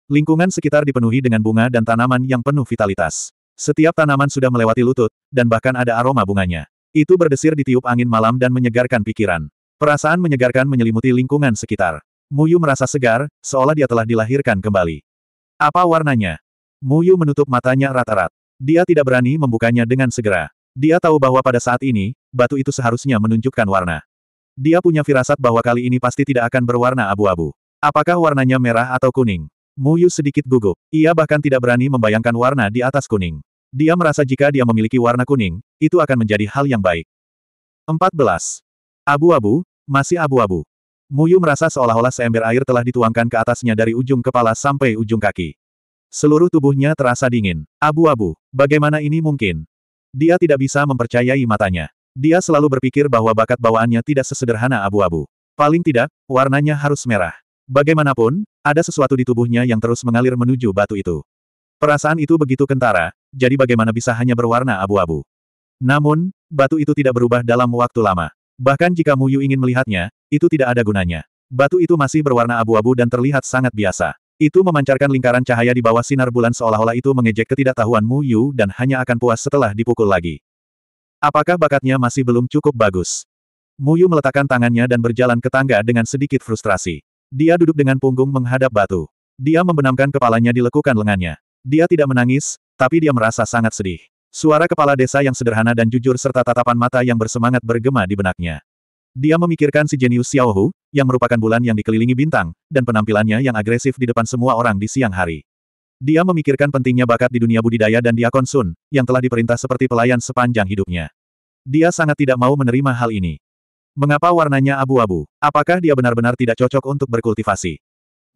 A: Lingkungan sekitar dipenuhi dengan bunga dan tanaman yang penuh vitalitas. Setiap tanaman sudah melewati lutut, dan bahkan ada aroma bunganya. Itu berdesir ditiup angin malam dan menyegarkan pikiran. Perasaan menyegarkan menyelimuti lingkungan sekitar. Muyu merasa segar, seolah dia telah dilahirkan kembali. Apa warnanya? Muyu menutup matanya rata rata Dia tidak berani membukanya dengan segera. Dia tahu bahwa pada saat ini, batu itu seharusnya menunjukkan warna. Dia punya firasat bahwa kali ini pasti tidak akan berwarna abu-abu. Apakah warnanya merah atau kuning? Muyu sedikit gugup. Ia bahkan tidak berani membayangkan warna di atas kuning. Dia merasa jika dia memiliki warna kuning, itu akan menjadi hal yang baik. 14. Abu-abu, masih abu-abu. Muyu merasa seolah-olah seember air telah dituangkan ke atasnya dari ujung kepala sampai ujung kaki. Seluruh tubuhnya terasa dingin. Abu-abu. Bagaimana ini mungkin? Dia tidak bisa mempercayai matanya. Dia selalu berpikir bahwa bakat bawaannya tidak sesederhana abu-abu. Paling tidak, warnanya harus merah. Bagaimanapun, ada sesuatu di tubuhnya yang terus mengalir menuju batu itu. Perasaan itu begitu kentara, jadi bagaimana bisa hanya berwarna abu-abu. Namun, batu itu tidak berubah dalam waktu lama. Bahkan jika Muyu ingin melihatnya, itu tidak ada gunanya. Batu itu masih berwarna abu-abu dan terlihat sangat biasa. Itu memancarkan lingkaran cahaya di bawah sinar bulan seolah-olah itu mengejek ketidaktahuan Mu Yu dan hanya akan puas setelah dipukul lagi. Apakah bakatnya masih belum cukup bagus? Mu Yu meletakkan tangannya dan berjalan ke tangga dengan sedikit frustrasi. Dia duduk dengan punggung menghadap batu. Dia membenamkan kepalanya di lekukan lengannya. Dia tidak menangis, tapi dia merasa sangat sedih. Suara kepala desa yang sederhana dan jujur serta tatapan mata yang bersemangat bergema di benaknya. Dia memikirkan si jenius Xiaohu, yang merupakan bulan yang dikelilingi bintang, dan penampilannya yang agresif di depan semua orang di siang hari. Dia memikirkan pentingnya bakat di dunia budidaya dan dia Sun, yang telah diperintah seperti pelayan sepanjang hidupnya. Dia sangat tidak mau menerima hal ini. Mengapa warnanya abu-abu? Apakah dia benar-benar tidak cocok untuk berkultivasi?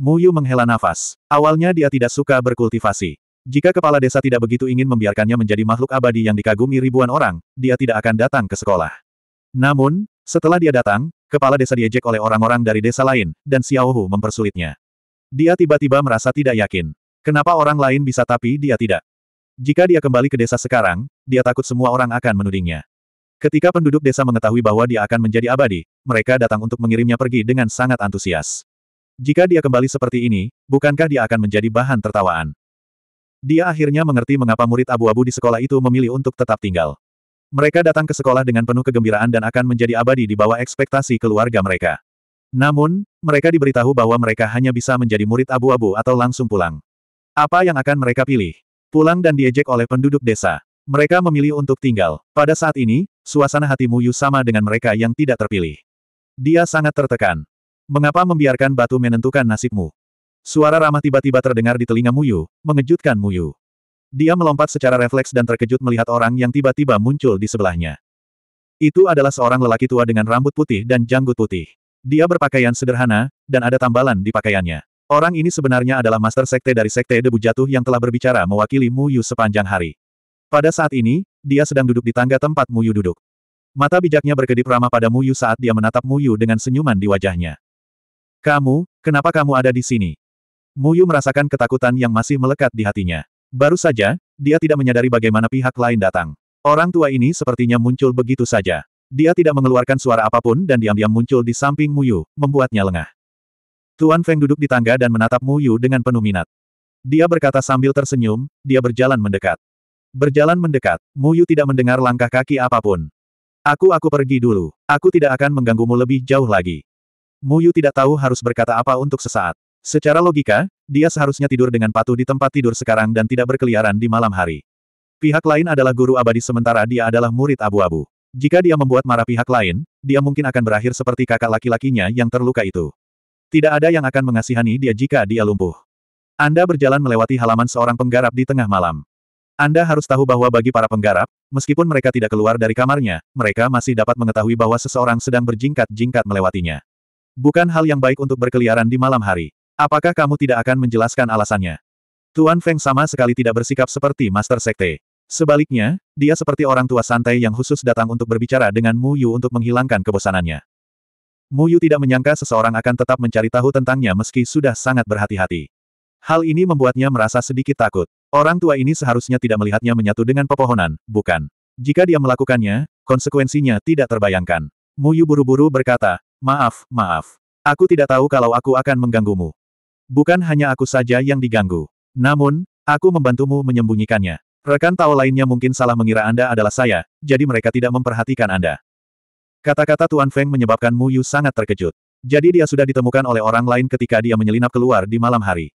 A: Mu Yu menghela nafas. Awalnya dia tidak suka berkultivasi. Jika kepala desa tidak begitu ingin membiarkannya menjadi makhluk abadi yang dikagumi ribuan orang, dia tidak akan datang ke sekolah. Namun, setelah dia datang, kepala desa diejek oleh orang-orang dari desa lain, dan Xiao Hu mempersulitnya. Dia tiba-tiba merasa tidak yakin. Kenapa orang lain bisa tapi dia tidak? Jika dia kembali ke desa sekarang, dia takut semua orang akan menudingnya. Ketika penduduk desa mengetahui bahwa dia akan menjadi abadi, mereka datang untuk mengirimnya pergi dengan sangat antusias. Jika dia kembali seperti ini, bukankah dia akan menjadi bahan tertawaan? Dia akhirnya mengerti mengapa murid abu-abu di sekolah itu memilih untuk tetap tinggal. Mereka datang ke sekolah dengan penuh kegembiraan dan akan menjadi abadi di bawah ekspektasi keluarga mereka. Namun, mereka diberitahu bahwa mereka hanya bisa menjadi murid abu-abu atau langsung pulang. Apa yang akan mereka pilih? Pulang dan diejek oleh penduduk desa. Mereka memilih untuk tinggal. Pada saat ini, suasana hati Muyu sama dengan mereka yang tidak terpilih. Dia sangat tertekan. Mengapa membiarkan batu menentukan nasibmu? Suara ramah tiba-tiba terdengar di telinga Muyu, mengejutkan Muyu. Dia melompat secara refleks dan terkejut melihat orang yang tiba-tiba muncul di sebelahnya. Itu adalah seorang lelaki tua dengan rambut putih dan janggut putih. Dia berpakaian sederhana, dan ada tambalan di pakaiannya. Orang ini sebenarnya adalah master sekte dari sekte debu jatuh yang telah berbicara mewakili Mu Yu sepanjang hari. Pada saat ini, dia sedang duduk di tangga tempat Mu Yu duduk. Mata bijaknya berkedip ramah pada Mu Yu saat dia menatap Mu Yu dengan senyuman di wajahnya. Kamu, kenapa kamu ada di sini? Mu Yu merasakan ketakutan yang masih melekat di hatinya. Baru saja, dia tidak menyadari bagaimana pihak lain datang. Orang tua ini sepertinya muncul begitu saja. Dia tidak mengeluarkan suara apapun dan diam-diam muncul di samping Muyu, membuatnya lengah. Tuan Feng duduk di tangga dan menatap Muyu dengan penuh minat. Dia berkata sambil tersenyum, dia berjalan mendekat. Berjalan mendekat, Muyu tidak mendengar langkah kaki apapun. Aku aku pergi dulu. Aku tidak akan mengganggumu lebih jauh lagi. Muyu tidak tahu harus berkata apa untuk sesaat. Secara logika, dia seharusnya tidur dengan patuh di tempat tidur sekarang dan tidak berkeliaran di malam hari. Pihak lain adalah guru abadi sementara dia adalah murid abu-abu. Jika dia membuat marah pihak lain, dia mungkin akan berakhir seperti kakak laki-lakinya yang terluka itu. Tidak ada yang akan mengasihani dia jika dia lumpuh. Anda berjalan melewati halaman seorang penggarap di tengah malam. Anda harus tahu bahwa bagi para penggarap, meskipun mereka tidak keluar dari kamarnya, mereka masih dapat mengetahui bahwa seseorang sedang berjingkat-jingkat melewatinya. Bukan hal yang baik untuk berkeliaran di malam hari. Apakah kamu tidak akan menjelaskan alasannya? Tuan Feng sama sekali tidak bersikap seperti Master Sekte. Sebaliknya, dia seperti orang tua santai yang khusus datang untuk berbicara dengan Mu Yu untuk menghilangkan kebosanannya. Mu Yu tidak menyangka seseorang akan tetap mencari tahu tentangnya meski sudah sangat berhati-hati. Hal ini membuatnya merasa sedikit takut. Orang tua ini seharusnya tidak melihatnya menyatu dengan pepohonan, bukan? Jika dia melakukannya, konsekuensinya tidak terbayangkan. Mu Yu buru-buru berkata, maaf, maaf. Aku tidak tahu kalau aku akan mengganggumu. Bukan hanya aku saja yang diganggu. Namun, aku membantumu menyembunyikannya. Rekan tahu lainnya mungkin salah mengira Anda adalah saya, jadi mereka tidak memperhatikan Anda. Kata-kata Tuan Feng menyebabkan Mu Yu sangat terkejut. Jadi dia sudah ditemukan oleh orang lain ketika dia menyelinap keluar di malam hari.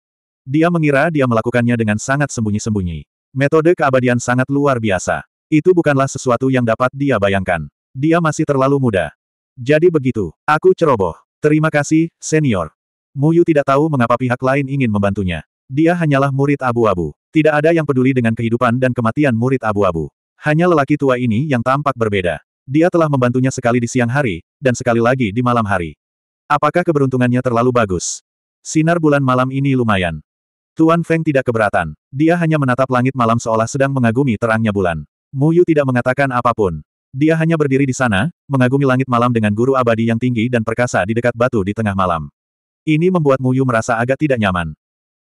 A: Dia mengira dia melakukannya dengan sangat sembunyi-sembunyi. Metode keabadian sangat luar biasa. Itu bukanlah sesuatu yang dapat dia bayangkan. Dia masih terlalu muda. Jadi begitu, aku ceroboh. Terima kasih, senior. Muyu tidak tahu mengapa pihak lain ingin membantunya. Dia hanyalah murid abu-abu. Tidak ada yang peduli dengan kehidupan dan kematian murid abu-abu. Hanya lelaki tua ini yang tampak berbeda. Dia telah membantunya sekali di siang hari, dan sekali lagi di malam hari. Apakah keberuntungannya terlalu bagus? Sinar bulan malam ini lumayan. Tuan Feng tidak keberatan. Dia hanya menatap langit malam seolah sedang mengagumi terangnya bulan. Muyu tidak mengatakan apapun. Dia hanya berdiri di sana, mengagumi langit malam dengan guru abadi yang tinggi dan perkasa di dekat batu di tengah malam. Ini membuat Mu Yu merasa agak tidak nyaman.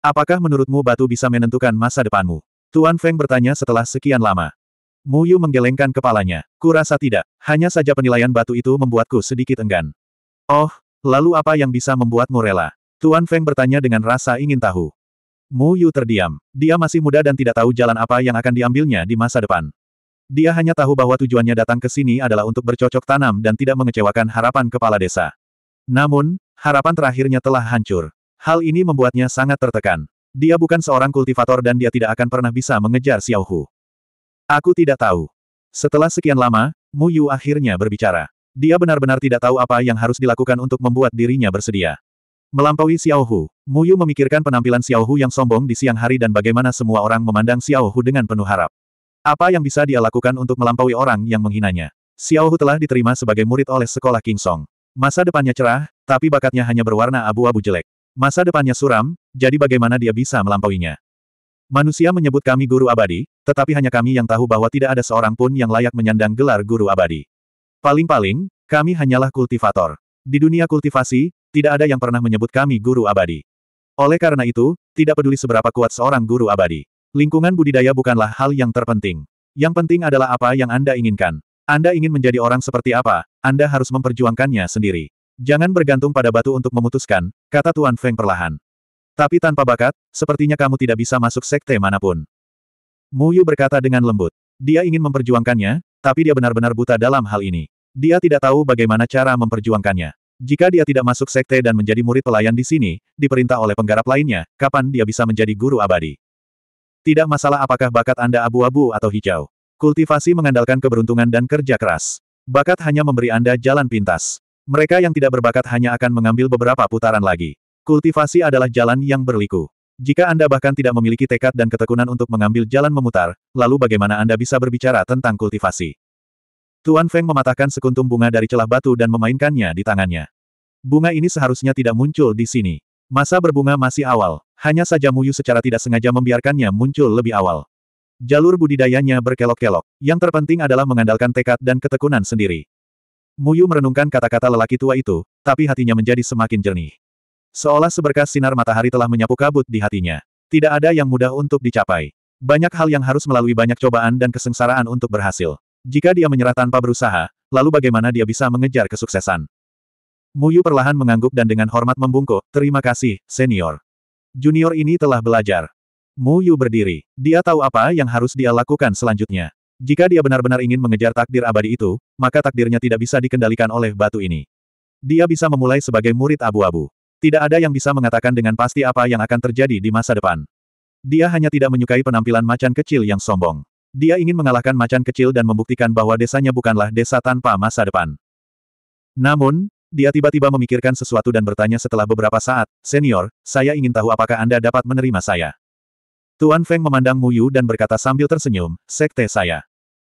A: Apakah menurutmu batu bisa menentukan masa depanmu? Tuan Feng bertanya setelah sekian lama. Mu Yu menggelengkan kepalanya. Kurasa tidak, hanya saja penilaian batu itu membuatku sedikit enggan. Oh, lalu apa yang bisa membuatmu rela? Tuan Feng bertanya dengan rasa ingin tahu. Mu Yu terdiam. Dia masih muda dan tidak tahu jalan apa yang akan diambilnya di masa depan. Dia hanya tahu bahwa tujuannya datang ke sini adalah untuk bercocok tanam dan tidak mengecewakan harapan kepala desa. Namun, Harapan terakhirnya telah hancur. Hal ini membuatnya sangat tertekan. Dia bukan seorang kultivator dan dia tidak akan pernah bisa mengejar Xiao Hu. Aku tidak tahu. Setelah sekian lama, Mu Yu akhirnya berbicara. Dia benar-benar tidak tahu apa yang harus dilakukan untuk membuat dirinya bersedia. Melampaui Xiao Hu, Mu Yu memikirkan penampilan Xiao Hu yang sombong di siang hari dan bagaimana semua orang memandang Xiao Hu dengan penuh harap. Apa yang bisa dia lakukan untuk melampaui orang yang menghinanya? Xiao Hu telah diterima sebagai murid oleh sekolah King Song. Masa depannya cerah, tapi bakatnya hanya berwarna abu-abu jelek. Masa depannya suram, jadi bagaimana dia bisa melampauinya? Manusia menyebut kami guru abadi, tetapi hanya kami yang tahu bahwa tidak ada seorang pun yang layak menyandang gelar guru abadi. Paling-paling, kami hanyalah kultivator. Di dunia kultivasi, tidak ada yang pernah menyebut kami guru abadi. Oleh karena itu, tidak peduli seberapa kuat seorang guru abadi. Lingkungan budidaya bukanlah hal yang terpenting. Yang penting adalah apa yang Anda inginkan. Anda ingin menjadi orang seperti apa, Anda harus memperjuangkannya sendiri. Jangan bergantung pada batu untuk memutuskan, kata Tuan Feng perlahan. Tapi tanpa bakat, sepertinya kamu tidak bisa masuk sekte manapun. Mu Yu berkata dengan lembut. Dia ingin memperjuangkannya, tapi dia benar-benar buta dalam hal ini. Dia tidak tahu bagaimana cara memperjuangkannya. Jika dia tidak masuk sekte dan menjadi murid pelayan di sini, diperintah oleh penggarap lainnya, kapan dia bisa menjadi guru abadi? Tidak masalah apakah bakat Anda abu-abu atau hijau. Kultivasi mengandalkan keberuntungan dan kerja keras. Bakat hanya memberi Anda jalan pintas. Mereka yang tidak berbakat hanya akan mengambil beberapa putaran lagi. Kultivasi adalah jalan yang berliku. Jika Anda bahkan tidak memiliki tekad dan ketekunan untuk mengambil jalan memutar, lalu bagaimana Anda bisa berbicara tentang kultivasi? Tuan Feng mematahkan sekuntum bunga dari celah batu dan memainkannya di tangannya. Bunga ini seharusnya tidak muncul di sini. Masa berbunga masih awal, hanya saja Muyu secara tidak sengaja membiarkannya muncul lebih awal. Jalur budidayanya berkelok-kelok. Yang terpenting adalah mengandalkan tekad dan ketekunan sendiri. Muyu merenungkan kata-kata lelaki tua itu, tapi hatinya menjadi semakin jernih. Seolah seberkas sinar matahari telah menyapu kabut di hatinya. Tidak ada yang mudah untuk dicapai. Banyak hal yang harus melalui banyak cobaan dan kesengsaraan untuk berhasil. Jika dia menyerah tanpa berusaha, lalu bagaimana dia bisa mengejar kesuksesan? Muyu perlahan mengangguk dan dengan hormat membungkuk, terima kasih, senior. Junior ini telah belajar. Mu Yu berdiri. Dia tahu apa yang harus dia lakukan selanjutnya. Jika dia benar-benar ingin mengejar takdir abadi itu, maka takdirnya tidak bisa dikendalikan oleh batu ini. Dia bisa memulai sebagai murid abu-abu. Tidak ada yang bisa mengatakan dengan pasti apa yang akan terjadi di masa depan. Dia hanya tidak menyukai penampilan macan kecil yang sombong. Dia ingin mengalahkan macan kecil dan membuktikan bahwa desanya bukanlah desa tanpa masa depan. Namun, dia tiba-tiba memikirkan sesuatu dan bertanya setelah beberapa saat, Senior, saya ingin tahu apakah Anda dapat menerima saya. Tuan Feng memandang Mu Yu dan berkata sambil tersenyum, sekte saya.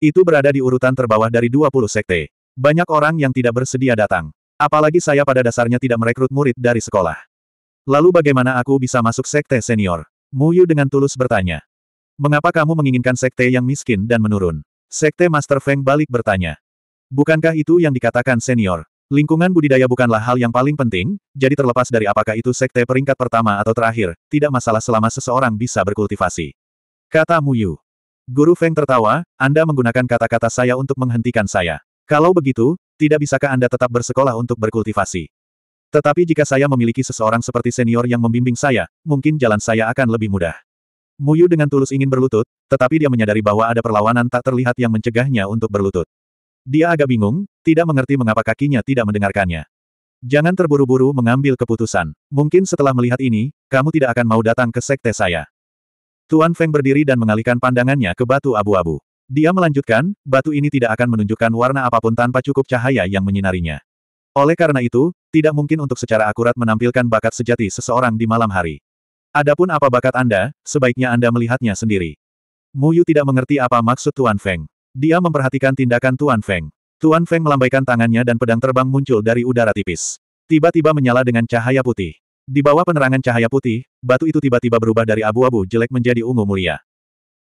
A: Itu berada di urutan terbawah dari 20 sekte. Banyak orang yang tidak bersedia datang. Apalagi saya pada dasarnya tidak merekrut murid dari sekolah. Lalu bagaimana aku bisa masuk sekte senior? Mu Yu dengan tulus bertanya. Mengapa kamu menginginkan sekte yang miskin dan menurun? Sekte Master Feng balik bertanya. Bukankah itu yang dikatakan senior? Lingkungan budidaya bukanlah hal yang paling penting, jadi terlepas dari apakah itu sekte peringkat pertama atau terakhir, tidak masalah selama seseorang bisa berkultivasi. Kata Mu Yu. Guru Feng tertawa, Anda menggunakan kata-kata saya untuk menghentikan saya. Kalau begitu, tidak bisakah Anda tetap bersekolah untuk berkultivasi? Tetapi jika saya memiliki seseorang seperti senior yang membimbing saya, mungkin jalan saya akan lebih mudah. Muyu dengan tulus ingin berlutut, tetapi dia menyadari bahwa ada perlawanan tak terlihat yang mencegahnya untuk berlutut. Dia agak bingung, tidak mengerti mengapa kakinya tidak mendengarkannya. Jangan terburu-buru mengambil keputusan. Mungkin setelah melihat ini, kamu tidak akan mau datang ke sekte saya. Tuan Feng berdiri dan mengalihkan pandangannya ke batu abu-abu. Dia melanjutkan, batu ini tidak akan menunjukkan warna apapun tanpa cukup cahaya yang menyinarinya. Oleh karena itu, tidak mungkin untuk secara akurat menampilkan bakat sejati seseorang di malam hari. Adapun apa bakat Anda, sebaiknya Anda melihatnya sendiri. Mu Yu tidak mengerti apa maksud Tuan Feng. Dia memperhatikan tindakan Tuan Feng. Tuan Feng melambaikan tangannya dan pedang terbang muncul dari udara tipis. Tiba-tiba menyala dengan cahaya putih. Di bawah penerangan cahaya putih, batu itu tiba-tiba berubah dari abu-abu jelek menjadi ungu mulia.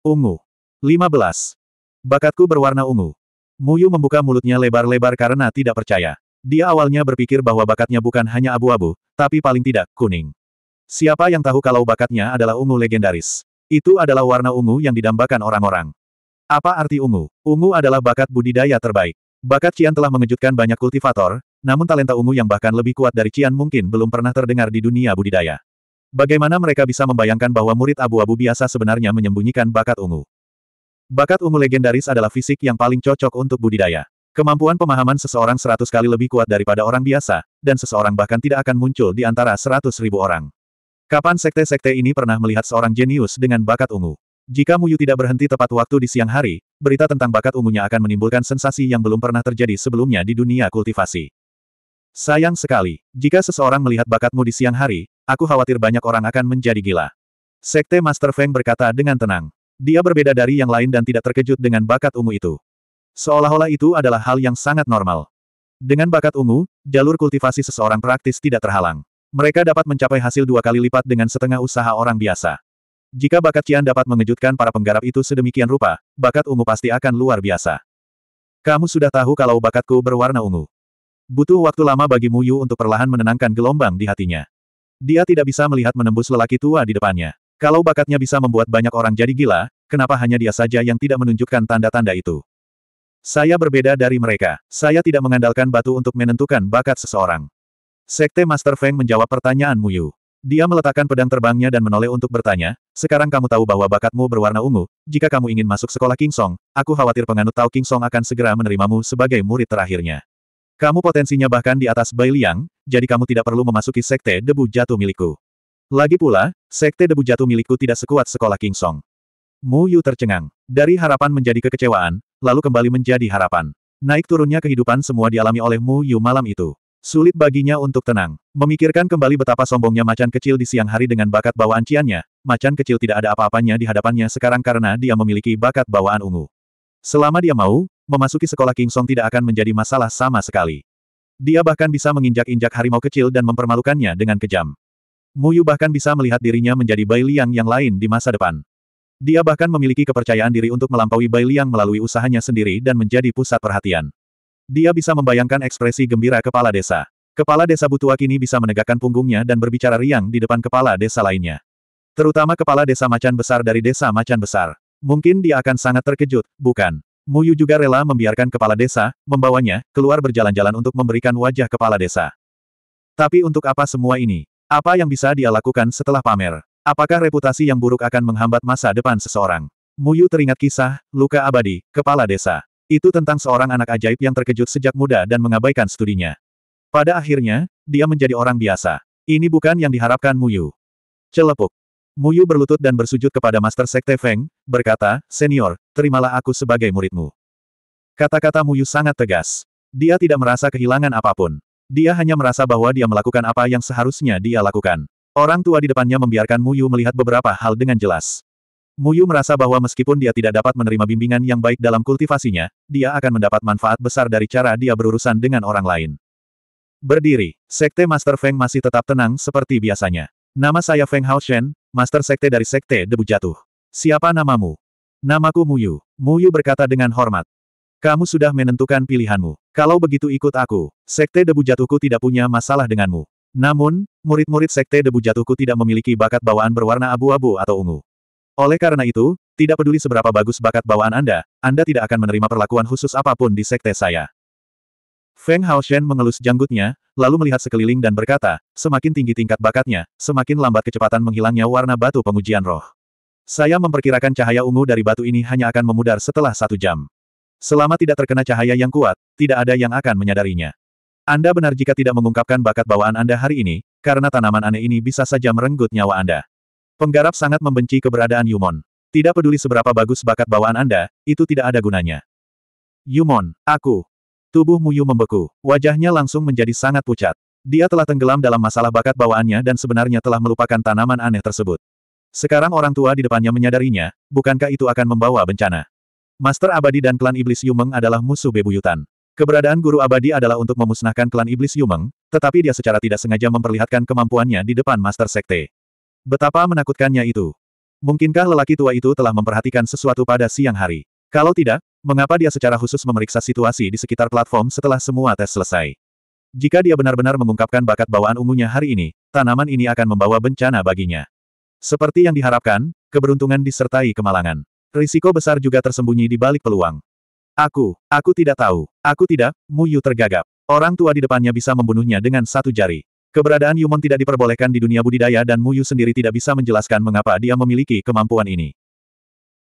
A: Ungu. 15. Bakatku berwarna ungu. Muyu membuka mulutnya lebar-lebar karena tidak percaya. Dia awalnya berpikir bahwa bakatnya bukan hanya abu-abu, tapi paling tidak, kuning. Siapa yang tahu kalau bakatnya adalah ungu legendaris? Itu adalah warna ungu yang didambakan orang-orang. Apa arti ungu? Ungu adalah bakat budidaya terbaik. Bakat Cian telah mengejutkan banyak kultivator, namun talenta ungu yang bahkan lebih kuat dari Cian mungkin belum pernah terdengar di dunia budidaya. Bagaimana mereka bisa membayangkan bahwa murid abu-abu biasa sebenarnya menyembunyikan bakat ungu? Bakat ungu legendaris adalah fisik yang paling cocok untuk budidaya. Kemampuan pemahaman seseorang seratus kali lebih kuat daripada orang biasa, dan seseorang bahkan tidak akan muncul di antara seratus ribu orang. Kapan sekte-sekte ini pernah melihat seorang jenius dengan bakat ungu? Jika Muyu tidak berhenti tepat waktu di siang hari, berita tentang bakat ungunya akan menimbulkan sensasi yang belum pernah terjadi sebelumnya di dunia kultivasi. Sayang sekali, jika seseorang melihat bakatmu di siang hari, aku khawatir banyak orang akan menjadi gila. Sekte Master Feng berkata dengan tenang. Dia berbeda dari yang lain dan tidak terkejut dengan bakat ungu itu. Seolah-olah itu adalah hal yang sangat normal. Dengan bakat ungu, jalur kultivasi seseorang praktis tidak terhalang. Mereka dapat mencapai hasil dua kali lipat dengan setengah usaha orang biasa. Jika bakat Qian dapat mengejutkan para penggarap itu sedemikian rupa, bakat ungu pasti akan luar biasa. Kamu sudah tahu kalau bakatku berwarna ungu. Butuh waktu lama bagi Mu Yu untuk perlahan menenangkan gelombang di hatinya. Dia tidak bisa melihat menembus lelaki tua di depannya. Kalau bakatnya bisa membuat banyak orang jadi gila, kenapa hanya dia saja yang tidak menunjukkan tanda-tanda itu? Saya berbeda dari mereka. Saya tidak mengandalkan batu untuk menentukan bakat seseorang. Sekte Master Feng menjawab pertanyaan Mu Yu. Dia meletakkan pedang terbangnya dan menoleh untuk bertanya, sekarang kamu tahu bahwa bakatmu berwarna ungu, jika kamu ingin masuk sekolah King Song, aku khawatir penganut Tao King Song akan segera menerimamu sebagai murid terakhirnya. Kamu potensinya bahkan di atas Bai Liang, jadi kamu tidak perlu memasuki sekte debu jatuh milikku. Lagi pula, sekte debu jatuh milikku tidak sekuat sekolah King Song. Mu Yu tercengang. Dari harapan menjadi kekecewaan, lalu kembali menjadi harapan. Naik turunnya kehidupan semua dialami oleh Mu Yu malam itu. Sulit baginya untuk tenang. Memikirkan kembali betapa sombongnya macan kecil di siang hari dengan bakat bawaan ciannya, macan kecil tidak ada apa-apanya di hadapannya sekarang karena dia memiliki bakat bawaan ungu. Selama dia mau, memasuki sekolah King Song tidak akan menjadi masalah sama sekali. Dia bahkan bisa menginjak-injak harimau kecil dan mempermalukannya dengan kejam. Muyu bahkan bisa melihat dirinya menjadi Bai Liang yang lain di masa depan. Dia bahkan memiliki kepercayaan diri untuk melampaui Bai Liang melalui usahanya sendiri dan menjadi pusat perhatian. Dia bisa membayangkan ekspresi gembira kepala desa. Kepala desa Butua kini bisa menegakkan punggungnya dan berbicara riang di depan kepala desa lainnya. Terutama kepala desa macan besar dari desa macan besar. Mungkin dia akan sangat terkejut, bukan? Muyu juga rela membiarkan kepala desa, membawanya, keluar berjalan-jalan untuk memberikan wajah kepala desa. Tapi untuk apa semua ini? Apa yang bisa dia lakukan setelah pamer? Apakah reputasi yang buruk akan menghambat masa depan seseorang? Muyu teringat kisah, luka abadi, kepala desa. Itu tentang seorang anak ajaib yang terkejut sejak muda dan mengabaikan studinya. Pada akhirnya, dia menjadi orang biasa. Ini bukan yang diharapkan Muyu. Celepuk. Muyu berlutut dan bersujud kepada Master Sekte Feng, berkata, Senior, terimalah aku sebagai muridmu. Kata-kata Muyu sangat tegas. Dia tidak merasa kehilangan apapun. Dia hanya merasa bahwa dia melakukan apa yang seharusnya dia lakukan. Orang tua di depannya membiarkan Muyu melihat beberapa hal dengan jelas. Muyu merasa bahwa meskipun dia tidak dapat menerima bimbingan yang baik dalam kultivasinya, dia akan mendapat manfaat besar dari cara dia berurusan dengan orang lain. Berdiri, Sekte Master Feng masih tetap tenang seperti biasanya. Nama saya Feng Hao Shen, Master Sekte dari Sekte Debu Jatuh. Siapa namamu? Namaku Muyu. Muyu berkata dengan hormat. Kamu sudah menentukan pilihanmu. Kalau begitu ikut aku, Sekte Debu Jatuhku tidak punya masalah denganmu. Namun, murid-murid Sekte Debu Jatuhku tidak memiliki bakat bawaan berwarna abu-abu atau ungu. Oleh karena itu, tidak peduli seberapa bagus bakat bawaan Anda, Anda tidak akan menerima perlakuan khusus apapun di sekte saya. Feng Haoshen mengelus janggutnya, lalu melihat sekeliling dan berkata, semakin tinggi tingkat bakatnya, semakin lambat kecepatan menghilangnya warna batu pengujian roh. Saya memperkirakan cahaya ungu dari batu ini hanya akan memudar setelah satu jam. Selama tidak terkena cahaya yang kuat, tidak ada yang akan menyadarinya. Anda benar jika tidak mengungkapkan bakat bawaan Anda hari ini, karena tanaman aneh ini bisa saja merenggut nyawa Anda. Penggarap sangat membenci keberadaan Yumon. Tidak peduli seberapa bagus bakat bawaan Anda, itu tidak ada gunanya. Yumon, aku. Tubuh Muyu membeku, wajahnya langsung menjadi sangat pucat. Dia telah tenggelam dalam masalah bakat bawaannya dan sebenarnya telah melupakan tanaman aneh tersebut. Sekarang orang tua di depannya menyadarinya, bukankah itu akan membawa bencana? Master Abadi dan klan Iblis Yumeng adalah musuh bebuyutan. Keberadaan Guru Abadi adalah untuk memusnahkan klan Iblis Yumeng, tetapi dia secara tidak sengaja memperlihatkan kemampuannya di depan Master Sekte. Betapa menakutkannya itu. Mungkinkah lelaki tua itu telah memperhatikan sesuatu pada siang hari? Kalau tidak, mengapa dia secara khusus memeriksa situasi di sekitar platform setelah semua tes selesai? Jika dia benar-benar mengungkapkan bakat bawaan ungunya hari ini, tanaman ini akan membawa bencana baginya. Seperti yang diharapkan, keberuntungan disertai kemalangan. Risiko besar juga tersembunyi di balik peluang. Aku, aku tidak tahu. Aku tidak, Muyu tergagap. Orang tua di depannya bisa membunuhnya dengan satu jari. Keberadaan Yumon tidak diperbolehkan di dunia budidaya dan Muyu sendiri tidak bisa menjelaskan mengapa dia memiliki kemampuan ini.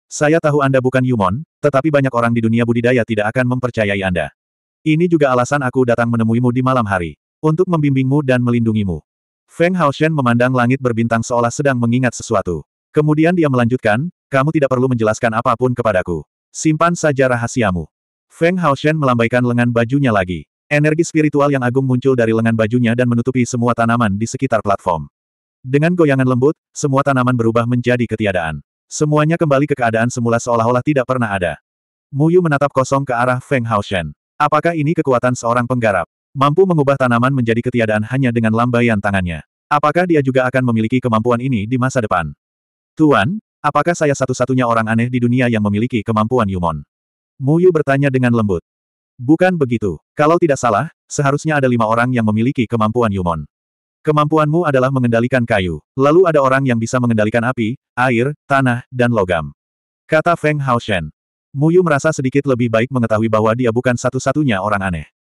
A: Saya tahu Anda bukan Yumon, tetapi banyak orang di dunia budidaya tidak akan mempercayai Anda. Ini juga alasan aku datang menemuimu di malam hari. Untuk membimbingmu dan melindungimu. Feng Haoshen memandang langit berbintang seolah sedang mengingat sesuatu. Kemudian dia melanjutkan, kamu tidak perlu menjelaskan apapun kepadaku. Simpan saja rahasiamu. Feng Haoshen melambaikan lengan bajunya lagi. Energi spiritual yang agung muncul dari lengan bajunya dan menutupi semua tanaman di sekitar platform. Dengan goyangan lembut, semua tanaman berubah menjadi ketiadaan. Semuanya kembali ke keadaan semula seolah-olah tidak pernah ada. Mu Yu menatap kosong ke arah Feng Hao Shen. Apakah ini kekuatan seorang penggarap? Mampu mengubah tanaman menjadi ketiadaan hanya dengan lambaian tangannya. Apakah dia juga akan memiliki kemampuan ini di masa depan? Tuan, apakah saya satu-satunya orang aneh di dunia yang memiliki kemampuan Yumon? Mu Yu bertanya dengan lembut. Bukan begitu. Kalau tidak salah, seharusnya ada lima orang yang memiliki kemampuan Yumon. Kemampuanmu adalah mengendalikan kayu, lalu ada orang yang bisa mengendalikan api, air, tanah, dan logam. Kata Feng Haoshen. Muyu merasa sedikit lebih baik mengetahui bahwa dia bukan satu-satunya orang aneh.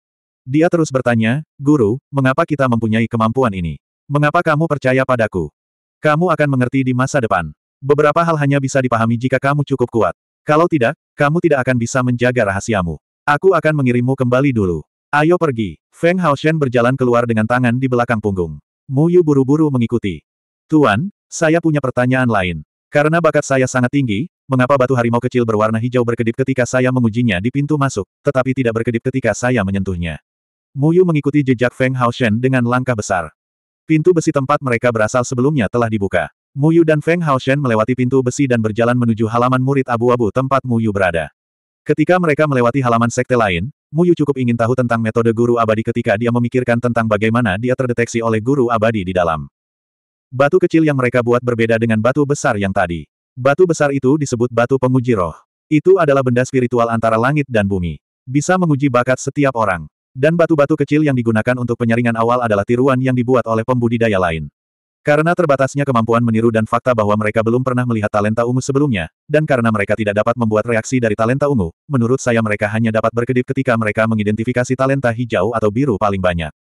A: Dia terus bertanya, Guru, mengapa kita mempunyai kemampuan ini? Mengapa kamu percaya padaku? Kamu akan mengerti di masa depan. Beberapa hal hanya bisa dipahami jika kamu cukup kuat. Kalau tidak, kamu tidak akan bisa menjaga rahasiamu. Aku akan mengirimmu kembali dulu. Ayo pergi. Feng Haoshen berjalan keluar dengan tangan di belakang punggung. Mu Yu buru-buru mengikuti. Tuan, saya punya pertanyaan lain. Karena bakat saya sangat tinggi, mengapa batu harimau kecil berwarna hijau berkedip ketika saya mengujinya di pintu masuk, tetapi tidak berkedip ketika saya menyentuhnya? Mu Yu mengikuti jejak Feng Haoshen dengan langkah besar. Pintu besi tempat mereka berasal sebelumnya telah dibuka. Mu Yu dan Feng Haoshen melewati pintu besi dan berjalan menuju halaman murid abu-abu tempat Mu Yu berada. Ketika mereka melewati halaman sekte lain, Mu Yu cukup ingin tahu tentang metode guru abadi ketika dia memikirkan tentang bagaimana dia terdeteksi oleh guru abadi di dalam. Batu kecil yang mereka buat berbeda dengan batu besar yang tadi. Batu besar itu disebut batu penguji roh. Itu adalah benda spiritual antara langit dan bumi. Bisa menguji bakat setiap orang. Dan batu-batu kecil yang digunakan untuk penyaringan awal adalah tiruan yang dibuat oleh pembudidaya lain. Karena terbatasnya kemampuan meniru dan fakta bahwa mereka belum pernah melihat talenta ungu sebelumnya, dan karena mereka tidak dapat membuat reaksi dari talenta ungu, menurut saya mereka hanya dapat berkedip ketika mereka mengidentifikasi talenta hijau atau biru paling banyak.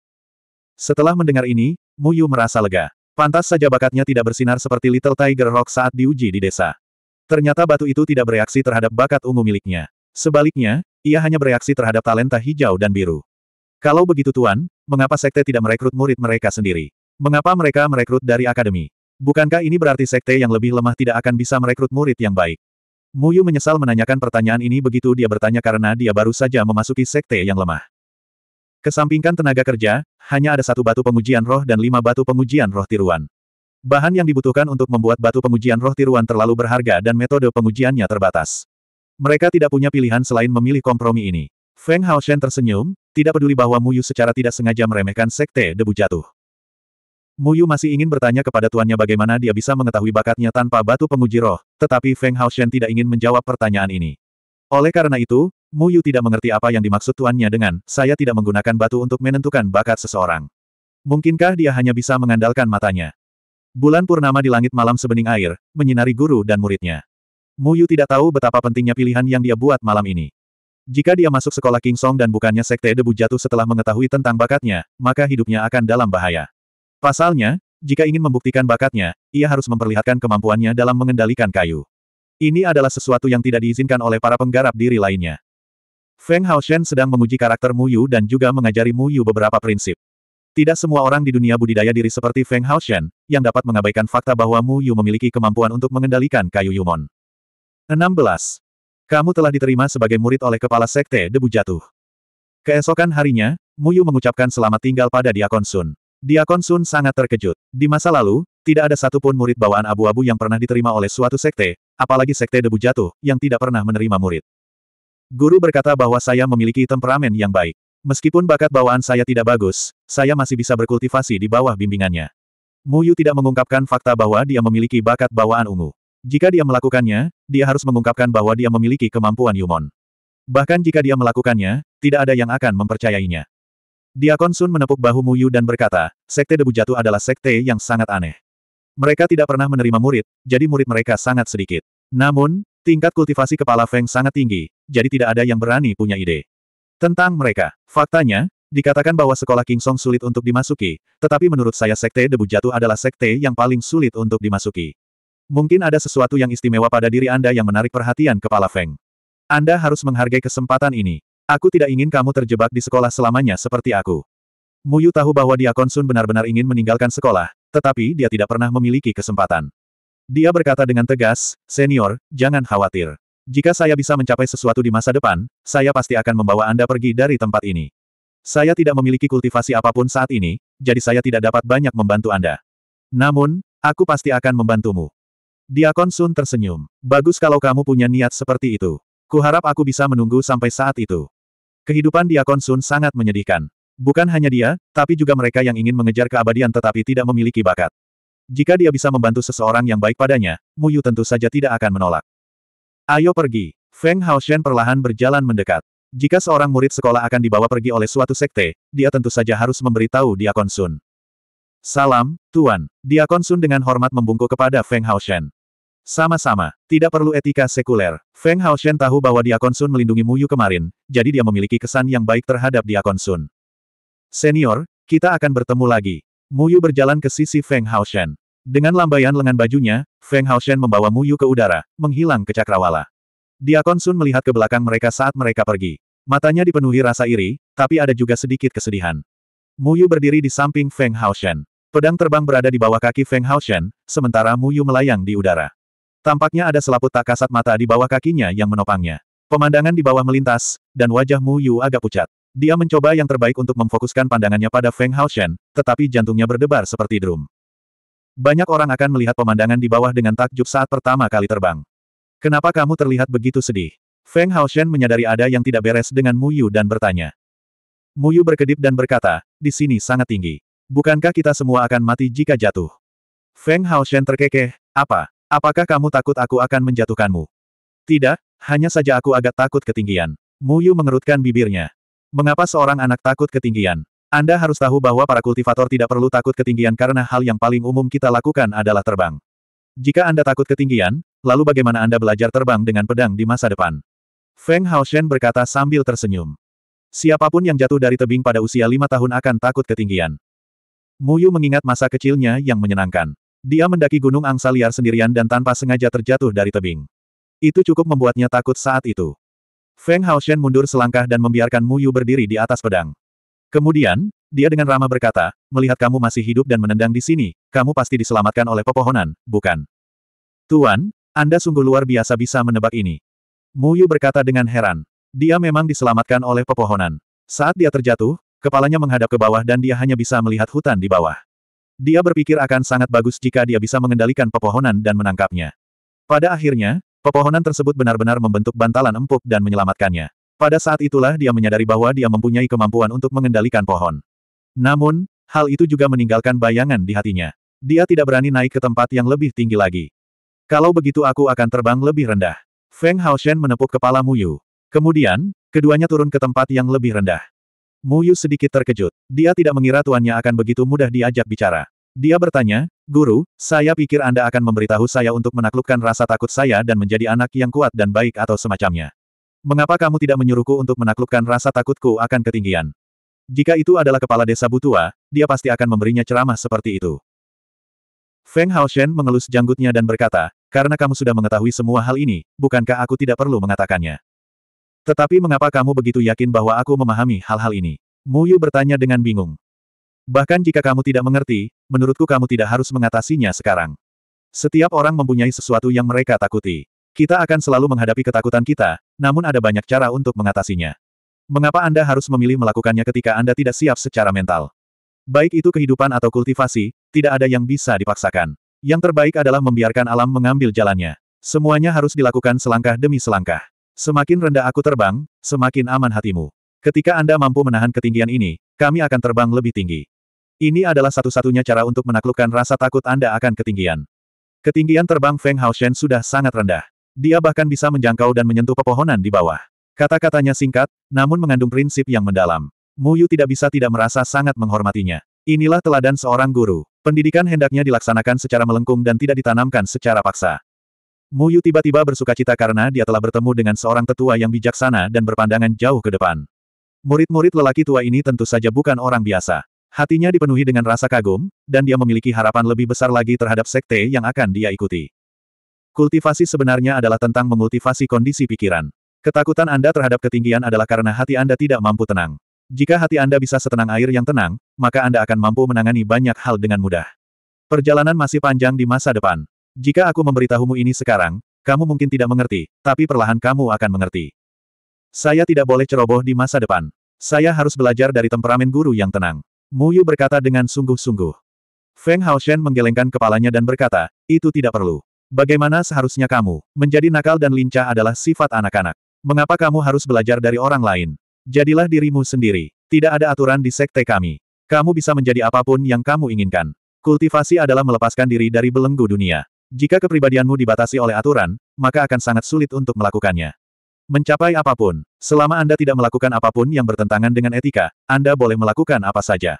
A: Setelah mendengar ini, Mu Yu merasa lega. Pantas saja bakatnya tidak bersinar seperti Little Tiger Rock saat diuji di desa. Ternyata batu itu tidak bereaksi terhadap bakat ungu miliknya. Sebaliknya, ia hanya bereaksi terhadap talenta hijau dan biru. Kalau begitu Tuan, mengapa sekte tidak merekrut murid mereka sendiri? Mengapa mereka merekrut dari akademi? Bukankah ini berarti sekte yang lebih lemah tidak akan bisa merekrut murid yang baik? Muyu menyesal menanyakan pertanyaan ini begitu dia bertanya karena dia baru saja memasuki sekte yang lemah. Kesampingkan tenaga kerja, hanya ada satu batu pengujian roh dan lima batu pengujian roh tiruan. Bahan yang dibutuhkan untuk membuat batu pengujian roh tiruan terlalu berharga dan metode pengujiannya terbatas. Mereka tidak punya pilihan selain memilih kompromi ini. Feng Haoshen tersenyum, tidak peduli bahwa Muyu secara tidak sengaja meremehkan sekte debu jatuh. Muyu masih ingin bertanya kepada tuannya bagaimana dia bisa mengetahui bakatnya tanpa batu penguji roh, tetapi Feng Haoshen tidak ingin menjawab pertanyaan ini. Oleh karena itu, Muyu tidak mengerti apa yang dimaksud tuannya dengan, saya tidak menggunakan batu untuk menentukan bakat seseorang. Mungkinkah dia hanya bisa mengandalkan matanya? Bulan purnama di langit malam sebening air, menyinari guru dan muridnya. Muyu tidak tahu betapa pentingnya pilihan yang dia buat malam ini. Jika dia masuk sekolah King Song dan bukannya sekte debu jatuh setelah mengetahui tentang bakatnya, maka hidupnya akan dalam bahaya. Pasalnya, jika ingin membuktikan bakatnya, ia harus memperlihatkan kemampuannya dalam mengendalikan kayu. Ini adalah sesuatu yang tidak diizinkan oleh para penggarap diri lainnya. Feng Hao Shen sedang menguji karakter Mu Yu dan juga mengajari Mu Yu beberapa prinsip. Tidak semua orang di dunia budidaya diri seperti Feng Hao Shen, yang dapat mengabaikan fakta bahwa Mu Yu memiliki kemampuan untuk mengendalikan kayu Yumon. 16. Kamu telah diterima sebagai murid oleh kepala sekte debu jatuh. Keesokan harinya, Mu Yu mengucapkan selamat tinggal pada Diakon Sun. Diakon Sun sangat terkejut. Di masa lalu, tidak ada satupun murid bawaan abu-abu yang pernah diterima oleh suatu sekte, apalagi sekte debu jatuh, yang tidak pernah menerima murid. Guru berkata bahwa saya memiliki temperamen yang baik. Meskipun bakat bawaan saya tidak bagus, saya masih bisa berkultivasi di bawah bimbingannya. Mu Yu tidak mengungkapkan fakta bahwa dia memiliki bakat bawaan ungu. Jika dia melakukannya, dia harus mengungkapkan bahwa dia memiliki kemampuan Yumon. Bahkan jika dia melakukannya, tidak ada yang akan mempercayainya. Diakon Sun menepuk bahu Muyu dan berkata, Sekte Debu Jatuh adalah sekte yang sangat aneh. Mereka tidak pernah menerima murid, jadi murid mereka sangat sedikit. Namun, tingkat kultivasi kepala Feng sangat tinggi, jadi tidak ada yang berani punya ide. Tentang mereka, faktanya, dikatakan bahwa sekolah King Song sulit untuk dimasuki, tetapi menurut saya Sekte Debu Jatuh adalah sekte yang paling sulit untuk dimasuki. Mungkin ada sesuatu yang istimewa pada diri Anda yang menarik perhatian kepala Feng. Anda harus menghargai kesempatan ini. Aku tidak ingin kamu terjebak di sekolah selamanya seperti aku. Muyu tahu bahwa Diakon Sun benar-benar ingin meninggalkan sekolah, tetapi dia tidak pernah memiliki kesempatan. Dia berkata dengan tegas, Senior, jangan khawatir. Jika saya bisa mencapai sesuatu di masa depan, saya pasti akan membawa Anda pergi dari tempat ini. Saya tidak memiliki kultivasi apapun saat ini, jadi saya tidak dapat banyak membantu Anda. Namun, aku pasti akan membantumu. Diakon Sun tersenyum. Bagus kalau kamu punya niat seperti itu. Kuharap aku bisa menunggu sampai saat itu. Kehidupan Diakon Sun sangat menyedihkan. Bukan hanya dia, tapi juga mereka yang ingin mengejar keabadian tetapi tidak memiliki bakat. Jika dia bisa membantu seseorang yang baik padanya, Muyu tentu saja tidak akan menolak. Ayo pergi. Feng Hao Shen perlahan berjalan mendekat. Jika seorang murid sekolah akan dibawa pergi oleh suatu sekte, dia tentu saja harus memberitahu Diakon Sun. Salam, Tuan. Diakon Sun dengan hormat membungkuk kepada Feng Hao Shen. Sama-sama, tidak perlu etika sekuler. Feng Haoshen tahu bahwa Diakon Sun melindungi Muyu kemarin, jadi dia memiliki kesan yang baik terhadap Diakon Sun. Senior, kita akan bertemu lagi. Muyu berjalan ke sisi Feng Haoshen. Dengan lambaian lengan bajunya, Feng Haoshen membawa Muyu ke udara, menghilang ke cakrawala. Diakon Sun melihat ke belakang mereka saat mereka pergi. Matanya dipenuhi rasa iri, tapi ada juga sedikit kesedihan. Muyu berdiri di samping Feng Haoshen. Pedang terbang berada di bawah kaki Feng Haoshen, sementara Muyu melayang di udara. Tampaknya ada selaput tak kasat mata di bawah kakinya yang menopangnya. Pemandangan di bawah melintas, dan wajah Mu Yu agak pucat. Dia mencoba yang terbaik untuk memfokuskan pandangannya pada Feng Hao Shen, tetapi jantungnya berdebar seperti drum. Banyak orang akan melihat pemandangan di bawah dengan takjub saat pertama kali terbang. Kenapa kamu terlihat begitu sedih? Feng Hao Shen menyadari ada yang tidak beres dengan Mu Yu dan bertanya. Mu Yu berkedip dan berkata, di sini sangat tinggi. Bukankah kita semua akan mati jika jatuh? Feng Hao Shen terkekeh, apa? Apakah kamu takut aku akan menjatuhkanmu? Tidak, hanya saja aku agak takut ketinggian. Mu Yu mengerutkan bibirnya. Mengapa seorang anak takut ketinggian? Anda harus tahu bahwa para kultivator tidak perlu takut ketinggian karena hal yang paling umum kita lakukan adalah terbang. Jika Anda takut ketinggian, lalu bagaimana Anda belajar terbang dengan pedang di masa depan? Feng Hao Shen berkata sambil tersenyum. Siapapun yang jatuh dari tebing pada usia lima tahun akan takut ketinggian. Muyu mengingat masa kecilnya yang menyenangkan. Dia mendaki gunung angsa liar sendirian dan tanpa sengaja terjatuh dari tebing. Itu cukup membuatnya takut saat itu. Feng Haoshen mundur selangkah dan membiarkan Mu Yu berdiri di atas pedang. Kemudian, dia dengan ramah berkata, melihat kamu masih hidup dan menendang di sini, kamu pasti diselamatkan oleh pepohonan, bukan? Tuan, Anda sungguh luar biasa bisa menebak ini. Mu Yu berkata dengan heran. Dia memang diselamatkan oleh pepohonan. Saat dia terjatuh, kepalanya menghadap ke bawah dan dia hanya bisa melihat hutan di bawah. Dia berpikir akan sangat bagus jika dia bisa mengendalikan pepohonan dan menangkapnya. Pada akhirnya, pepohonan tersebut benar-benar membentuk bantalan empuk dan menyelamatkannya. Pada saat itulah dia menyadari bahwa dia mempunyai kemampuan untuk mengendalikan pohon. Namun, hal itu juga meninggalkan bayangan di hatinya. Dia tidak berani naik ke tempat yang lebih tinggi lagi. Kalau begitu aku akan terbang lebih rendah. Feng Haoshen menepuk kepala Mu Yu. Kemudian, keduanya turun ke tempat yang lebih rendah. Muyu sedikit terkejut. Dia tidak mengira tuannya akan begitu mudah diajak bicara. Dia bertanya, Guru, saya pikir Anda akan memberitahu saya untuk menaklukkan rasa takut saya dan menjadi anak yang kuat dan baik atau semacamnya. Mengapa kamu tidak menyuruhku untuk menaklukkan rasa takutku akan ketinggian? Jika itu adalah kepala desa Butua, dia pasti akan memberinya ceramah seperti itu. Feng Haoshen mengelus janggutnya dan berkata, karena kamu sudah mengetahui semua hal ini, bukankah aku tidak perlu mengatakannya? Tetapi mengapa kamu begitu yakin bahwa aku memahami hal-hal ini? Mu Yu bertanya dengan bingung. Bahkan jika kamu tidak mengerti, menurutku kamu tidak harus mengatasinya sekarang. Setiap orang mempunyai sesuatu yang mereka takuti. Kita akan selalu menghadapi ketakutan kita, namun ada banyak cara untuk mengatasinya. Mengapa Anda harus memilih melakukannya ketika Anda tidak siap secara mental? Baik itu kehidupan atau kultivasi, tidak ada yang bisa dipaksakan. Yang terbaik adalah membiarkan alam mengambil jalannya. Semuanya harus dilakukan selangkah demi selangkah. Semakin rendah aku terbang, semakin aman hatimu. Ketika Anda mampu menahan ketinggian ini, kami akan terbang lebih tinggi. Ini adalah satu-satunya cara untuk menaklukkan rasa takut Anda akan ketinggian. Ketinggian terbang Feng Hao Shen sudah sangat rendah. Dia bahkan bisa menjangkau dan menyentuh pepohonan di bawah. Kata-katanya singkat, namun mengandung prinsip yang mendalam. Mu Yu tidak bisa tidak merasa sangat menghormatinya. Inilah teladan seorang guru. Pendidikan hendaknya dilaksanakan secara melengkung dan tidak ditanamkan secara paksa. Muyu tiba-tiba bersuka cita karena dia telah bertemu dengan seorang tetua yang bijaksana dan berpandangan jauh ke depan. Murid-murid lelaki tua ini tentu saja bukan orang biasa. Hatinya dipenuhi dengan rasa kagum, dan dia memiliki harapan lebih besar lagi terhadap sekte yang akan dia ikuti. Kultivasi sebenarnya adalah tentang mengultivasi kondisi pikiran. Ketakutan Anda terhadap ketinggian adalah karena hati Anda tidak mampu tenang. Jika hati Anda bisa setenang air yang tenang, maka Anda akan mampu menangani banyak hal dengan mudah. Perjalanan masih panjang di masa depan. Jika aku memberitahumu ini sekarang, kamu mungkin tidak mengerti, tapi perlahan kamu akan mengerti. Saya tidak boleh ceroboh di masa depan. Saya harus belajar dari temperamen guru yang tenang. Mu Yu berkata dengan sungguh-sungguh. Feng Hao Shen menggelengkan kepalanya dan berkata, itu tidak perlu. Bagaimana seharusnya kamu, menjadi nakal dan lincah adalah sifat anak-anak. Mengapa kamu harus belajar dari orang lain? Jadilah dirimu sendiri. Tidak ada aturan di sekte kami. Kamu bisa menjadi apapun yang kamu inginkan. Kultivasi adalah melepaskan diri dari belenggu dunia. Jika kepribadianmu dibatasi oleh aturan, maka akan sangat sulit untuk melakukannya. Mencapai apapun, selama Anda tidak melakukan apapun yang bertentangan dengan etika, Anda boleh melakukan apa saja.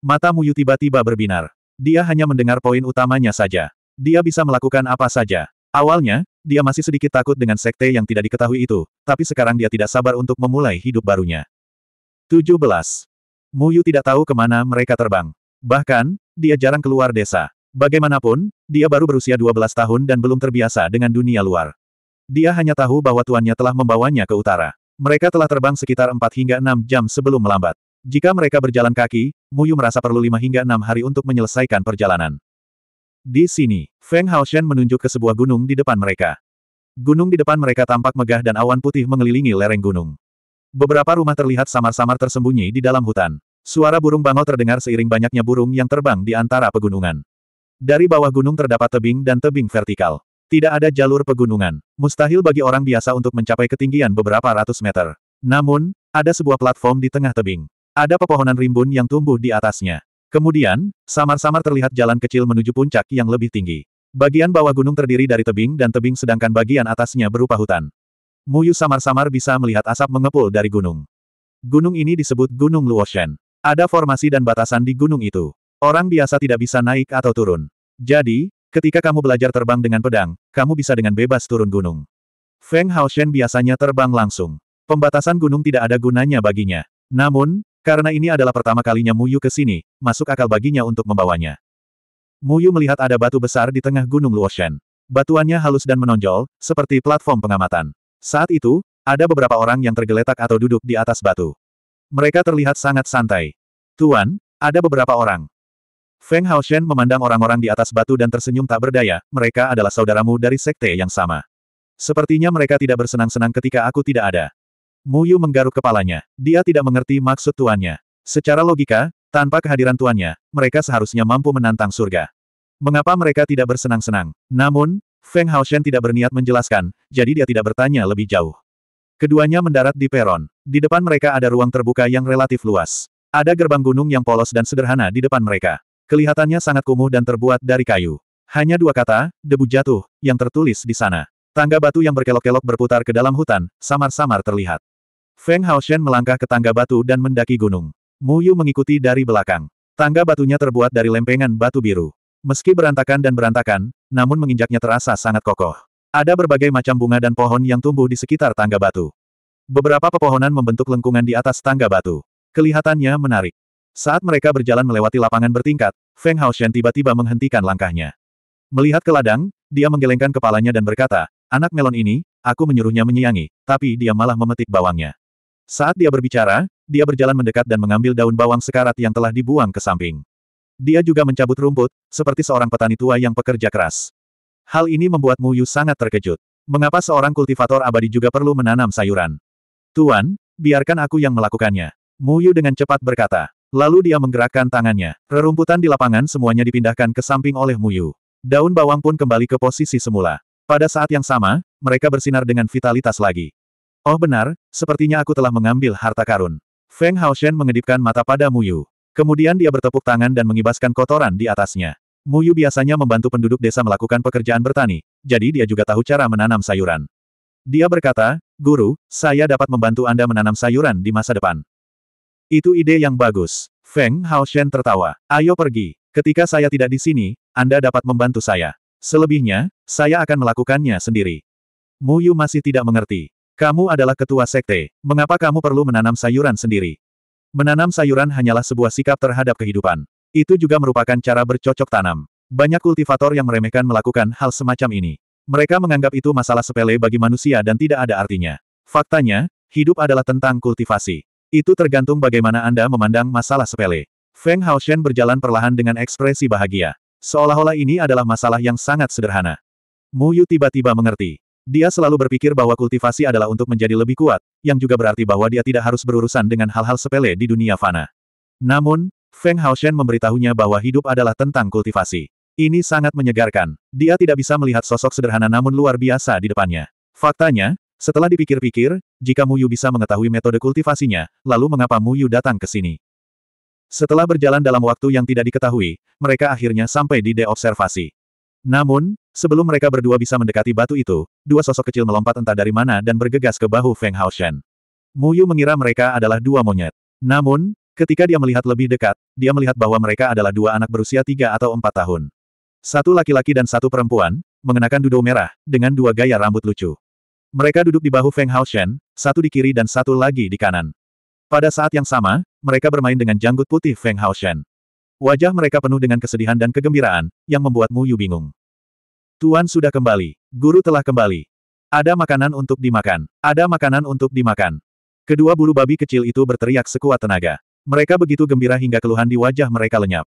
A: Mata Muyu tiba-tiba berbinar. Dia hanya mendengar poin utamanya saja. Dia bisa melakukan apa saja. Awalnya, dia masih sedikit takut dengan sekte yang tidak diketahui itu, tapi sekarang dia tidak sabar untuk memulai hidup barunya. 17. Muyu tidak tahu kemana mereka terbang. Bahkan, dia jarang keluar desa. Bagaimanapun, dia baru berusia 12 tahun dan belum terbiasa dengan dunia luar. Dia hanya tahu bahwa tuannya telah membawanya ke utara. Mereka telah terbang sekitar 4 hingga 6 jam sebelum melambat. Jika mereka berjalan kaki, Muyu merasa perlu 5 hingga 6 hari untuk menyelesaikan perjalanan. Di sini, Feng Haoshen menunjuk ke sebuah gunung di depan mereka. Gunung di depan mereka tampak megah dan awan putih mengelilingi lereng gunung. Beberapa rumah terlihat samar-samar tersembunyi di dalam hutan. Suara burung bangau terdengar seiring banyaknya burung yang terbang di antara pegunungan. Dari bawah gunung terdapat tebing dan tebing vertikal. Tidak ada jalur pegunungan. Mustahil bagi orang biasa untuk mencapai ketinggian beberapa ratus meter. Namun, ada sebuah platform di tengah tebing. Ada pepohonan rimbun yang tumbuh di atasnya. Kemudian, samar-samar terlihat jalan kecil menuju puncak yang lebih tinggi. Bagian bawah gunung terdiri dari tebing dan tebing sedangkan bagian atasnya berupa hutan. Muyu samar-samar bisa melihat asap mengepul dari gunung. Gunung ini disebut Gunung Luoshen. Ada formasi dan batasan di gunung itu. Orang biasa tidak bisa naik atau turun. Jadi, ketika kamu belajar terbang dengan pedang, kamu bisa dengan bebas turun gunung. Feng Hao Shen biasanya terbang langsung. Pembatasan gunung tidak ada gunanya baginya. Namun, karena ini adalah pertama kalinya Muyu ke sini, masuk akal baginya untuk membawanya. Mu Yu melihat ada batu besar di tengah gunung Luoshen. Batuannya halus dan menonjol, seperti platform pengamatan. Saat itu, ada beberapa orang yang tergeletak atau duduk di atas batu. Mereka terlihat sangat santai. Tuan, ada beberapa orang. Feng Haoshen memandang orang-orang di atas batu dan tersenyum tak berdaya, mereka adalah saudaramu dari sekte yang sama. Sepertinya mereka tidak bersenang-senang ketika aku tidak ada. Mu Yu menggaruk kepalanya. Dia tidak mengerti maksud tuannya. Secara logika, tanpa kehadiran tuannya, mereka seharusnya mampu menantang surga. Mengapa mereka tidak bersenang-senang? Namun, Feng Haoshen tidak berniat menjelaskan, jadi dia tidak bertanya lebih jauh. Keduanya mendarat di peron. Di depan mereka ada ruang terbuka yang relatif luas. Ada gerbang gunung yang polos dan sederhana di depan mereka. Kelihatannya sangat kumuh dan terbuat dari kayu. Hanya dua kata, debu jatuh, yang tertulis di sana. Tangga batu yang berkelok-kelok berputar ke dalam hutan, samar-samar terlihat. Feng Haoshen melangkah ke tangga batu dan mendaki gunung. Mu Yu mengikuti dari belakang. Tangga batunya terbuat dari lempengan batu biru. Meski berantakan dan berantakan, namun menginjaknya terasa sangat kokoh. Ada berbagai macam bunga dan pohon yang tumbuh di sekitar tangga batu. Beberapa pepohonan membentuk lengkungan di atas tangga batu. Kelihatannya menarik. Saat mereka berjalan melewati lapangan bertingkat, Feng Haoshen tiba-tiba menghentikan langkahnya. Melihat ke ladang, dia menggelengkan kepalanya dan berkata, Anak melon ini, aku menyuruhnya menyiangi, tapi dia malah memetik bawangnya. Saat dia berbicara, dia berjalan mendekat dan mengambil daun bawang sekarat yang telah dibuang ke samping. Dia juga mencabut rumput, seperti seorang petani tua yang pekerja keras. Hal ini membuat Mu Yu sangat terkejut. Mengapa seorang kultivator abadi juga perlu menanam sayuran? Tuan, biarkan aku yang melakukannya. Mu Yu dengan cepat berkata. Lalu dia menggerakkan tangannya. Rerumputan di lapangan semuanya dipindahkan ke samping oleh Muyu. Daun bawang pun kembali ke posisi semula. Pada saat yang sama, mereka bersinar dengan vitalitas lagi. Oh benar, sepertinya aku telah mengambil harta karun. Feng Hao Shen mengedipkan mata pada Muyu. Kemudian dia bertepuk tangan dan mengibaskan kotoran di atasnya. Muyu biasanya membantu penduduk desa melakukan pekerjaan bertani, jadi dia juga tahu cara menanam sayuran. Dia berkata, Guru, saya dapat membantu Anda menanam sayuran di masa depan. Itu ide yang bagus. Feng Hao Shen tertawa. Ayo pergi. Ketika saya tidak di sini, Anda dapat membantu saya. Selebihnya, saya akan melakukannya sendiri. Mu Yu masih tidak mengerti. Kamu adalah ketua sekte. Mengapa kamu perlu menanam sayuran sendiri? Menanam sayuran hanyalah sebuah sikap terhadap kehidupan. Itu juga merupakan cara bercocok tanam. Banyak kultivator yang meremehkan melakukan hal semacam ini. Mereka menganggap itu masalah sepele bagi manusia dan tidak ada artinya. Faktanya, hidup adalah tentang kultivasi. Itu tergantung bagaimana Anda memandang masalah sepele. Feng Haoshen berjalan perlahan dengan ekspresi bahagia. Seolah-olah ini adalah masalah yang sangat sederhana. Mu Yu tiba-tiba mengerti. Dia selalu berpikir bahwa kultivasi adalah untuk menjadi lebih kuat, yang juga berarti bahwa dia tidak harus berurusan dengan hal-hal sepele di dunia fana. Namun, Feng Haoshen memberitahunya bahwa hidup adalah tentang kultivasi. Ini sangat menyegarkan. Dia tidak bisa melihat sosok sederhana namun luar biasa di depannya. Faktanya, setelah dipikir-pikir, jika Muyu bisa mengetahui metode kultivasinya, lalu mengapa Muyu datang ke sini? Setelah berjalan dalam waktu yang tidak diketahui, mereka akhirnya sampai di deobservasi. Namun, sebelum mereka berdua bisa mendekati batu itu, dua sosok kecil melompat entah dari mana dan bergegas ke bahu Feng Haoshan. Muyu mengira mereka adalah dua monyet. Namun, ketika dia melihat lebih dekat, dia melihat bahwa mereka adalah dua anak berusia tiga atau empat tahun. Satu laki-laki dan satu perempuan, mengenakan duduk merah, dengan dua gaya rambut lucu. Mereka duduk di bahu Feng Haoshen, satu di kiri dan satu lagi di kanan. Pada saat yang sama, mereka bermain dengan janggut putih Feng Haoshen. Wajah mereka penuh dengan kesedihan dan kegembiraan, yang membuat Mu Yu bingung. Tuan sudah kembali. Guru telah kembali. Ada makanan untuk dimakan. Ada makanan untuk dimakan. Kedua bulu babi kecil itu berteriak sekuat tenaga. Mereka begitu gembira hingga keluhan di wajah mereka lenyap.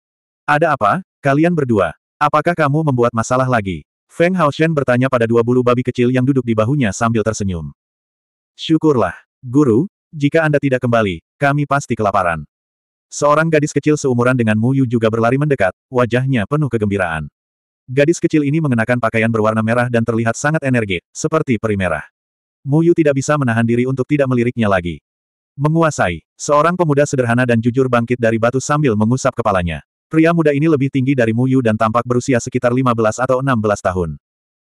A: Ada apa, kalian berdua? Apakah kamu membuat masalah lagi? Feng Hao Shen bertanya pada dua bulu babi kecil yang duduk di bahunya sambil tersenyum. Syukurlah, guru, jika Anda tidak kembali, kami pasti kelaparan. Seorang gadis kecil seumuran dengan Mu Yu juga berlari mendekat, wajahnya penuh kegembiraan. Gadis kecil ini mengenakan pakaian berwarna merah dan terlihat sangat energi, seperti peri merah. Mu Yu tidak bisa menahan diri untuk tidak meliriknya lagi. Menguasai, seorang pemuda sederhana dan jujur bangkit dari batu sambil mengusap kepalanya. Pria muda ini lebih tinggi dari Mu Yu dan tampak berusia sekitar 15 atau 16 tahun.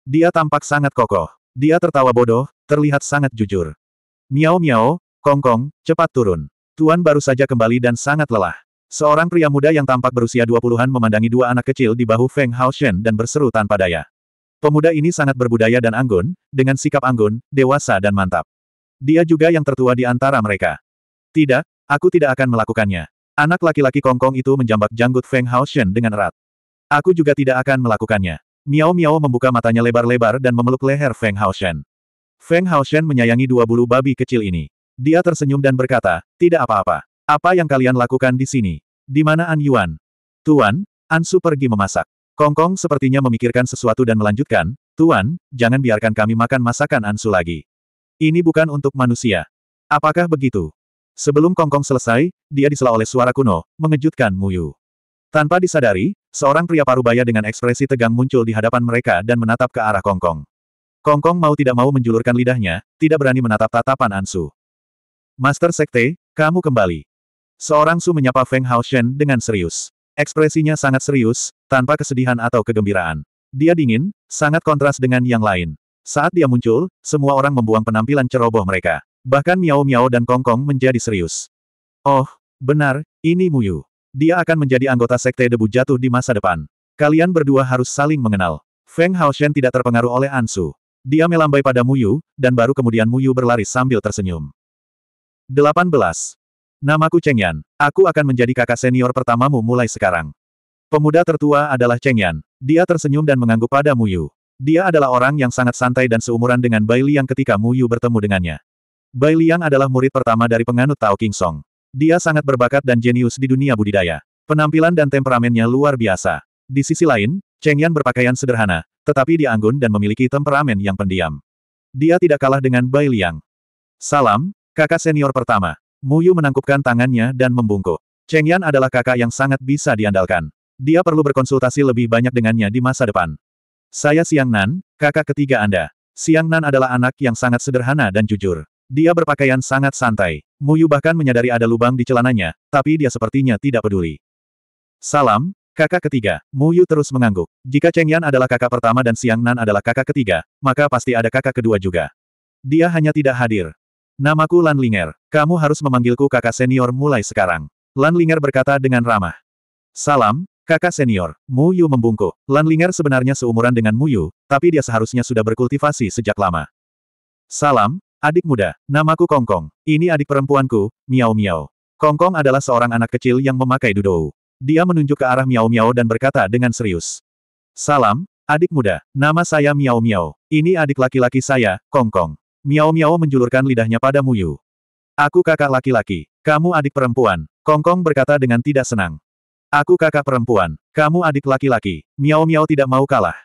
A: Dia tampak sangat kokoh. Dia tertawa bodoh, terlihat sangat jujur. Miao-miao, kongkong, cepat turun. Tuan baru saja kembali dan sangat lelah. Seorang pria muda yang tampak berusia 20-an memandangi dua anak kecil di bahu Feng Hao Shen dan berseru tanpa daya. Pemuda ini sangat berbudaya dan anggun, dengan sikap anggun, dewasa dan mantap. Dia juga yang tertua di antara mereka. Tidak, aku tidak akan melakukannya. Anak laki-laki Kongkong itu menjambak janggut Feng Haoshen dengan erat. Aku juga tidak akan melakukannya. Miao Miao membuka matanya lebar-lebar dan memeluk leher Feng Haoshen. Feng Haoshen menyayangi dua bulu babi kecil ini. Dia tersenyum dan berkata, tidak apa-apa. Apa yang kalian lakukan di sini? Di mana An Yuan? Tuan, Ansu pergi memasak. Kongkong sepertinya memikirkan sesuatu dan melanjutkan, Tuan, jangan biarkan kami makan masakan Ansu lagi. Ini bukan untuk manusia. Apakah begitu? Sebelum Kongkong selesai, dia disela oleh suara kuno, mengejutkan Muyu. Tanpa disadari, seorang pria parubaya dengan ekspresi tegang muncul di hadapan mereka dan menatap ke arah Kongkong. Kongkong mau tidak mau menjulurkan lidahnya, tidak berani menatap tatapan Ansu. Master Sekte, kamu kembali. Seorang Su menyapa Feng Hao Shen dengan serius. Ekspresinya sangat serius, tanpa kesedihan atau kegembiraan. Dia dingin, sangat kontras dengan yang lain. Saat dia muncul, semua orang membuang penampilan ceroboh mereka. Bahkan Miao Miao dan kongkong Kong menjadi serius. Oh, benar, ini Muyu. Dia akan menjadi anggota Sekte Debu Jatuh di masa depan. Kalian berdua harus saling mengenal. Feng Hao Shen tidak terpengaruh oleh Ansu. Dia melambai pada Muyu, dan baru kemudian Muyu berlari sambil tersenyum. 18. Namaku Cheng Yan. Aku akan menjadi kakak senior pertamamu mulai sekarang. Pemuda tertua adalah Cheng Yan. Dia tersenyum dan mengangguk pada Muyu. Dia adalah orang yang sangat santai dan seumuran dengan Bai yang ketika Muyu bertemu dengannya. Bai Liang adalah murid pertama dari penganut Tao King Song. Dia sangat berbakat dan jenius di dunia budidaya. Penampilan dan temperamennya luar biasa. Di sisi lain, Cheng Yan berpakaian sederhana, tetapi dia anggun dan memiliki temperamen yang pendiam. Dia tidak kalah dengan Bai Liang. Salam, kakak senior pertama. Mu Yu menangkupkan tangannya dan membungkuk. Cheng Yan adalah kakak yang sangat bisa diandalkan. Dia perlu berkonsultasi lebih banyak dengannya di masa depan. Saya Siang Nan, kakak ketiga Anda. Siang Nan adalah anak yang sangat sederhana dan jujur. Dia berpakaian sangat santai. Muyu bahkan menyadari ada lubang di celananya, tapi dia sepertinya tidak peduli. Salam, kakak ketiga. Muyu terus mengangguk. Jika Cheng Yan adalah kakak pertama dan Siang Nan adalah kakak ketiga, maka pasti ada kakak kedua juga. Dia hanya tidak hadir. Namaku Lan Linger. Kamu harus memanggilku kakak senior mulai sekarang. Lan Linger berkata dengan ramah. Salam, Kakak senior, Mu Yu membungkuk. Lan Linger sebenarnya seumuran dengan Mu Yu, tapi dia seharusnya sudah berkultivasi sejak lama. Salam, Adik muda, namaku Kongkong. Ini adik perempuanku, Miao Miao. Kongkong adalah seorang anak kecil yang memakai dudou. Dia menunjuk ke arah Miao Miao dan berkata dengan serius. Salam, adik muda. Nama saya Miao Miao. Ini adik laki-laki saya, Kongkong. Miao Miao menjulurkan lidahnya pada Muyu. Aku kakak laki-laki. Kamu adik perempuan. Kongkong berkata dengan tidak senang. Aku kakak perempuan. Kamu adik laki-laki. Miao Miao tidak mau kalah.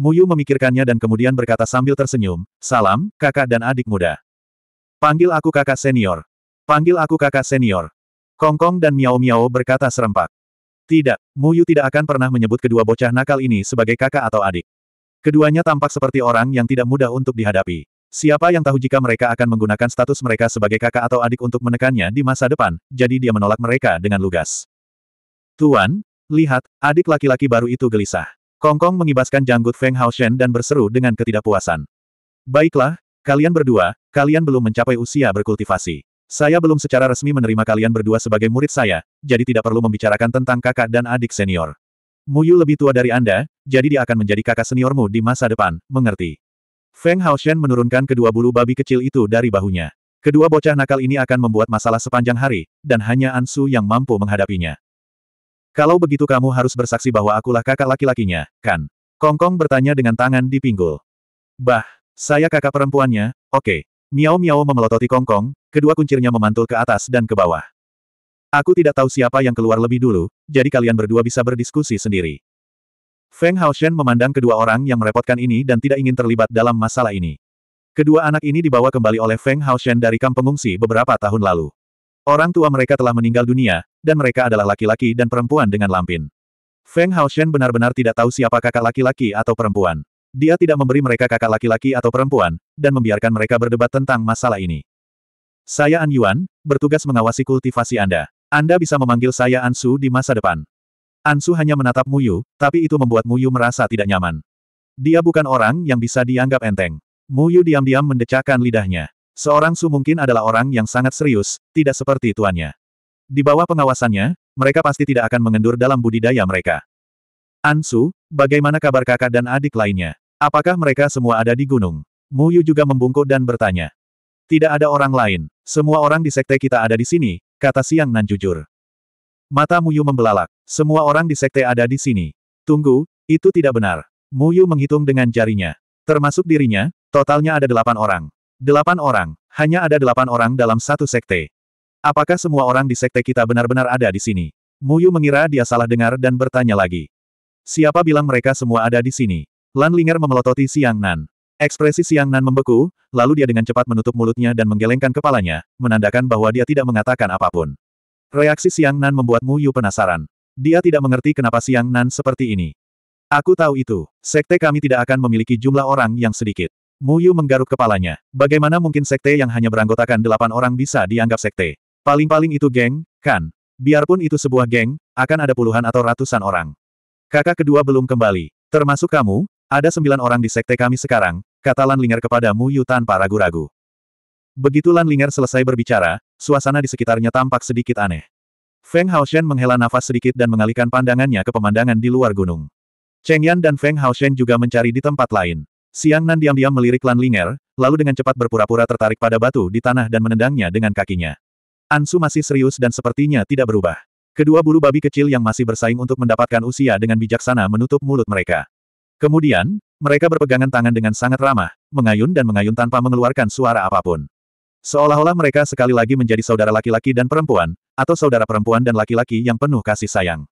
A: Muyu memikirkannya dan kemudian berkata sambil tersenyum, Salam, kakak dan adik muda. Panggil aku kakak senior. Panggil aku kakak senior. Kongkong dan Miao Miao berkata serempak. Tidak, Muyu tidak akan pernah menyebut kedua bocah nakal ini sebagai kakak atau adik. Keduanya tampak seperti orang yang tidak mudah untuk dihadapi. Siapa yang tahu jika mereka akan menggunakan status mereka sebagai kakak atau adik untuk menekannya di masa depan, jadi dia menolak mereka dengan lugas. Tuan, lihat, adik laki-laki baru itu gelisah. Kongkong mengibaskan janggut Feng Haoshen dan berseru dengan ketidakpuasan. Baiklah, kalian berdua, kalian belum mencapai usia berkultivasi. Saya belum secara resmi menerima kalian berdua sebagai murid saya, jadi tidak perlu membicarakan tentang kakak dan adik senior. Muyu lebih tua dari Anda, jadi dia akan menjadi kakak seniormu di masa depan, mengerti. Feng Haoshen menurunkan kedua bulu babi kecil itu dari bahunya. Kedua bocah nakal ini akan membuat masalah sepanjang hari, dan hanya Ansu yang mampu menghadapinya. Kalau begitu kamu harus bersaksi bahwa akulah kakak laki-lakinya, kan? Kongkong bertanya dengan tangan di pinggul. Bah, saya kakak perempuannya, oke. Okay. Miao Miao memelototi Kongkong, kedua kuncirnya memantul ke atas dan ke bawah. Aku tidak tahu siapa yang keluar lebih dulu, jadi kalian berdua bisa berdiskusi sendiri. Feng Haoshen memandang kedua orang yang merepotkan ini dan tidak ingin terlibat dalam masalah ini. Kedua anak ini dibawa kembali oleh Feng Haoshen dari kamp pengungsi beberapa tahun lalu. Orang tua mereka telah meninggal dunia, dan mereka adalah laki-laki dan perempuan dengan lampin. Feng Haoshen benar-benar tidak tahu siapa kakak laki-laki atau perempuan. Dia tidak memberi mereka kakak laki-laki atau perempuan, dan membiarkan mereka berdebat tentang masalah ini. Saya An Yuan, bertugas mengawasi kultivasi Anda. Anda bisa memanggil saya An Su di masa depan. An Su hanya menatap Muyu, tapi itu membuat Muyu merasa tidak nyaman. Dia bukan orang yang bisa dianggap enteng. Muyu diam-diam mendecakkan lidahnya. Seorang Su mungkin adalah orang yang sangat serius, tidak seperti tuannya. Di bawah pengawasannya, mereka pasti tidak akan mengendur dalam budidaya mereka. Ansu, bagaimana kabar kakak dan adik lainnya? Apakah mereka semua ada di gunung? Mu Yu juga membungkuk dan bertanya. Tidak ada orang lain, semua orang di sekte kita ada di sini, kata Siang Nan jujur. Mata Mu Yu membelalak, semua orang di sekte ada di sini. Tunggu, itu tidak benar. Mu Yu menghitung dengan jarinya. Termasuk dirinya, totalnya ada delapan orang. Delapan orang, hanya ada delapan orang dalam satu sekte. Apakah semua orang di sekte kita benar-benar ada di sini? Muyu mengira dia salah dengar dan bertanya lagi. Siapa bilang mereka semua ada di sini? Lan Linger memelototi Siang Nan. Ekspresi Siang Nan membeku, lalu dia dengan cepat menutup mulutnya dan menggelengkan kepalanya, menandakan bahwa dia tidak mengatakan apapun. Reaksi Siang Nan membuat Muyu penasaran. Dia tidak mengerti kenapa Siang Nan seperti ini. Aku tahu itu. Sekte kami tidak akan memiliki jumlah orang yang sedikit. Muyu menggaruk kepalanya. Bagaimana mungkin sekte yang hanya beranggotakan delapan orang bisa dianggap sekte? Paling-paling itu geng, kan? Biarpun itu sebuah geng, akan ada puluhan atau ratusan orang. Kakak kedua belum kembali. Termasuk kamu, ada sembilan orang di sekte kami sekarang, kata Lan Ling'er kepada Muyu tanpa ragu-ragu. Begitu Lan Ling'er selesai berbicara, suasana di sekitarnya tampak sedikit aneh. Feng Haoshen menghela nafas sedikit dan mengalihkan pandangannya ke pemandangan di luar gunung. Cheng Yan dan Feng Haoshen juga mencari di tempat lain. Siang Nan diam-diam melirik Lan Linger, lalu dengan cepat berpura-pura tertarik pada batu di tanah dan menendangnya dengan kakinya. Ansu masih serius dan sepertinya tidak berubah. Kedua bulu babi kecil yang masih bersaing untuk mendapatkan usia dengan bijaksana menutup mulut mereka. Kemudian, mereka berpegangan tangan dengan sangat ramah, mengayun dan mengayun tanpa mengeluarkan suara apapun. Seolah-olah mereka sekali lagi menjadi saudara laki-laki dan perempuan, atau saudara perempuan dan laki-laki yang penuh kasih sayang.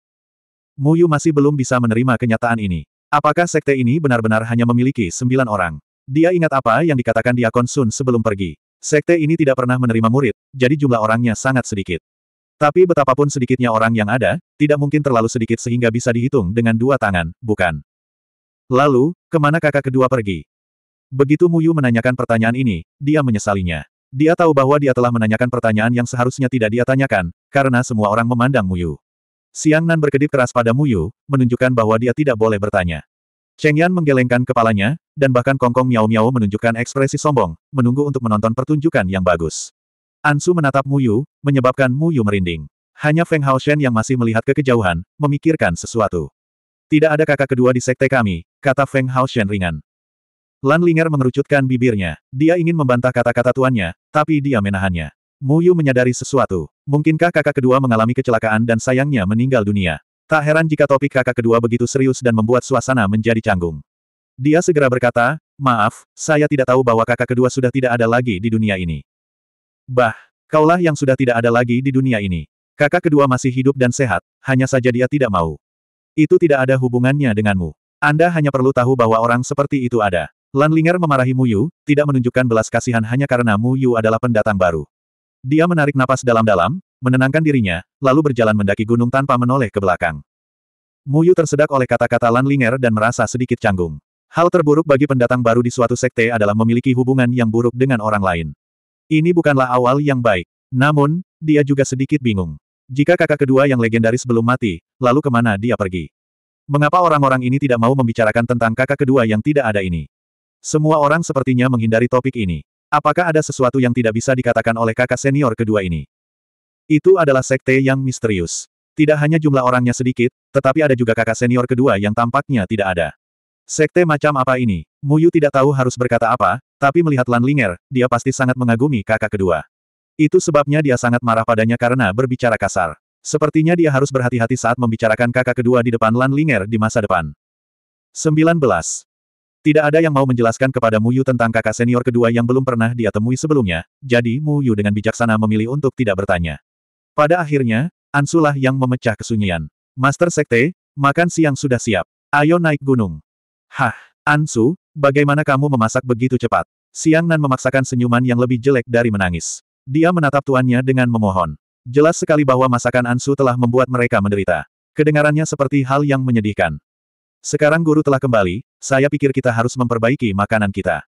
A: Muyu masih belum bisa menerima kenyataan ini. Apakah sekte ini benar-benar hanya memiliki sembilan orang? Dia ingat apa yang dikatakan Diakon Sun sebelum pergi. Sekte ini tidak pernah menerima murid, jadi jumlah orangnya sangat sedikit. Tapi betapapun sedikitnya orang yang ada, tidak mungkin terlalu sedikit sehingga bisa dihitung dengan dua tangan, bukan? Lalu, kemana kakak kedua pergi? Begitu Muyu menanyakan pertanyaan ini, dia menyesalinya. Dia tahu bahwa dia telah menanyakan pertanyaan yang seharusnya tidak dia tanyakan, karena semua orang memandang Muyu. Siang Nan berkedip keras pada Mu Yu, menunjukkan bahwa dia tidak boleh bertanya. Cheng Yan menggelengkan kepalanya, dan bahkan Kongkong Miao Miao menunjukkan ekspresi sombong, menunggu untuk menonton pertunjukan yang bagus. Ansu menatap Mu Yu, menyebabkan Mu Yu merinding. Hanya Feng Hao Shen yang masih melihat ke kejauhan, memikirkan sesuatu. Tidak ada kakak kedua di sekte kami, kata Feng Hao Shen ringan. Lan Linger mengerucutkan bibirnya. Dia ingin membantah kata-kata tuannya, tapi dia menahannya. Muyu menyadari sesuatu. Mungkinkah kakak kedua mengalami kecelakaan dan sayangnya meninggal dunia? Tak heran jika topik kakak kedua begitu serius dan membuat suasana menjadi canggung. Dia segera berkata, maaf, saya tidak tahu bahwa kakak kedua sudah tidak ada lagi di dunia ini. Bah, kaulah yang sudah tidak ada lagi di dunia ini. Kakak kedua masih hidup dan sehat, hanya saja dia tidak mau. Itu tidak ada hubungannya denganmu. Anda hanya perlu tahu bahwa orang seperti itu ada. Lanlinger memarahi Muyu, tidak menunjukkan belas kasihan hanya karena Muyu adalah pendatang baru. Dia menarik napas dalam-dalam, menenangkan dirinya, lalu berjalan mendaki gunung tanpa menoleh ke belakang. Muyu tersedak oleh kata-kata Lan Linger dan merasa sedikit canggung. Hal terburuk bagi pendatang baru di suatu sekte adalah memiliki hubungan yang buruk dengan orang lain. Ini bukanlah awal yang baik. Namun, dia juga sedikit bingung. Jika kakak kedua yang legendaris belum mati, lalu kemana dia pergi? Mengapa orang-orang ini tidak mau membicarakan tentang kakak kedua yang tidak ada ini? Semua orang sepertinya menghindari topik ini. Apakah ada sesuatu yang tidak bisa dikatakan oleh kakak senior kedua ini? Itu adalah sekte yang misterius. Tidak hanya jumlah orangnya sedikit, tetapi ada juga kakak senior kedua yang tampaknya tidak ada. Sekte macam apa ini? Muyu tidak tahu harus berkata apa, tapi melihat Lan Linger, dia pasti sangat mengagumi kakak kedua. Itu sebabnya dia sangat marah padanya karena berbicara kasar. Sepertinya dia harus berhati-hati saat membicarakan kakak kedua di depan Lan Linger di masa depan. 19. Tidak ada yang mau menjelaskan kepada Mu Yu tentang kakak senior kedua yang belum pernah dia temui sebelumnya, jadi Mu Yu dengan bijaksana memilih untuk tidak bertanya. Pada akhirnya, Ansulah yang memecah kesunyian. Master Sekte, makan siang sudah siap. Ayo naik gunung. Hah, Ansu, bagaimana kamu memasak begitu cepat? Siang Nan memaksakan senyuman yang lebih jelek dari menangis. Dia menatap tuannya dengan memohon. Jelas sekali bahwa masakan Ansu telah membuat mereka menderita. Kedengarannya seperti hal yang menyedihkan. Sekarang guru telah kembali, saya pikir kita harus memperbaiki makanan kita.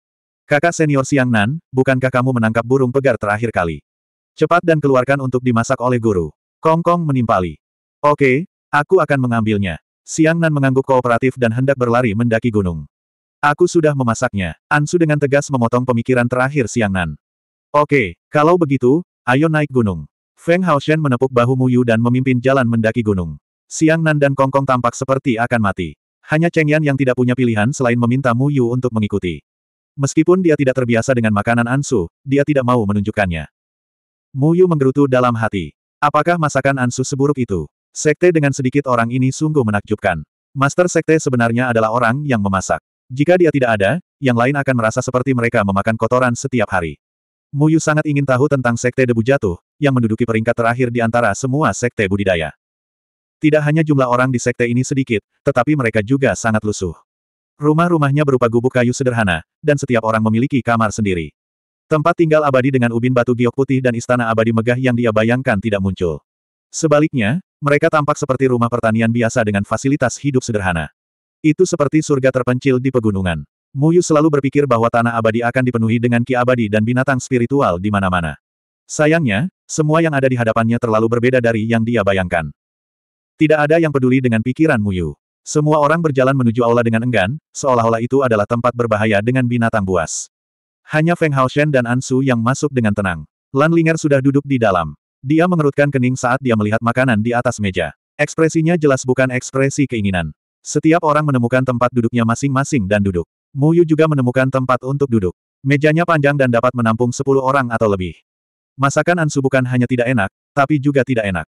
A: Kakak senior Siang Nan, bukankah kamu menangkap burung pegar terakhir kali? Cepat dan keluarkan untuk dimasak oleh guru. Kongkong Kong menimpali. Oke, aku akan mengambilnya. Siang Nan mengangguk kooperatif dan hendak berlari mendaki gunung. Aku sudah memasaknya. Ansu dengan tegas memotong pemikiran terakhir Siang Nan. Oke, kalau begitu, ayo naik gunung. Feng Haoshen menepuk bahu Muyu dan memimpin jalan mendaki gunung. Siang Nan dan Kongkong tampak seperti akan mati. Hanya Cheng Yan yang tidak punya pilihan selain meminta Mu Yu untuk mengikuti. Meskipun dia tidak terbiasa dengan makanan Ansu, dia tidak mau menunjukkannya. Mu Yu menggerutu dalam hati. Apakah masakan Ansu seburuk itu? Sekte dengan sedikit orang ini sungguh menakjubkan. Master Sekte sebenarnya adalah orang yang memasak. Jika dia tidak ada, yang lain akan merasa seperti mereka memakan kotoran setiap hari. Mu Yu sangat ingin tahu tentang Sekte Debu Jatuh, yang menduduki peringkat terakhir di antara semua Sekte Budidaya. Tidak hanya jumlah orang di sekte ini sedikit, tetapi mereka juga sangat lusuh. Rumah-rumahnya berupa gubuk kayu sederhana, dan setiap orang memiliki kamar sendiri. Tempat tinggal abadi dengan ubin batu giok putih dan istana abadi megah yang dia bayangkan tidak muncul. Sebaliknya, mereka tampak seperti rumah pertanian biasa dengan fasilitas hidup sederhana. Itu seperti surga terpencil di pegunungan. Muyu selalu berpikir bahwa tanah abadi akan dipenuhi dengan ki abadi dan binatang spiritual di mana-mana. Sayangnya, semua yang ada di hadapannya terlalu berbeda dari yang dia bayangkan. Tidak ada yang peduli dengan pikiran Muyu. Semua orang berjalan menuju aula dengan enggan, seolah-olah itu adalah tempat berbahaya dengan binatang buas. Hanya Feng Hao Shen dan Ansu yang masuk dengan tenang. Lan Linger sudah duduk di dalam. Dia mengerutkan kening saat dia melihat makanan di atas meja. Ekspresinya jelas bukan ekspresi keinginan. Setiap orang menemukan tempat duduknya masing-masing dan duduk. Muyu juga menemukan tempat untuk duduk. Mejanya panjang dan dapat menampung 10 orang atau lebih. Masakan Ansu bukan hanya tidak enak, tapi juga tidak enak.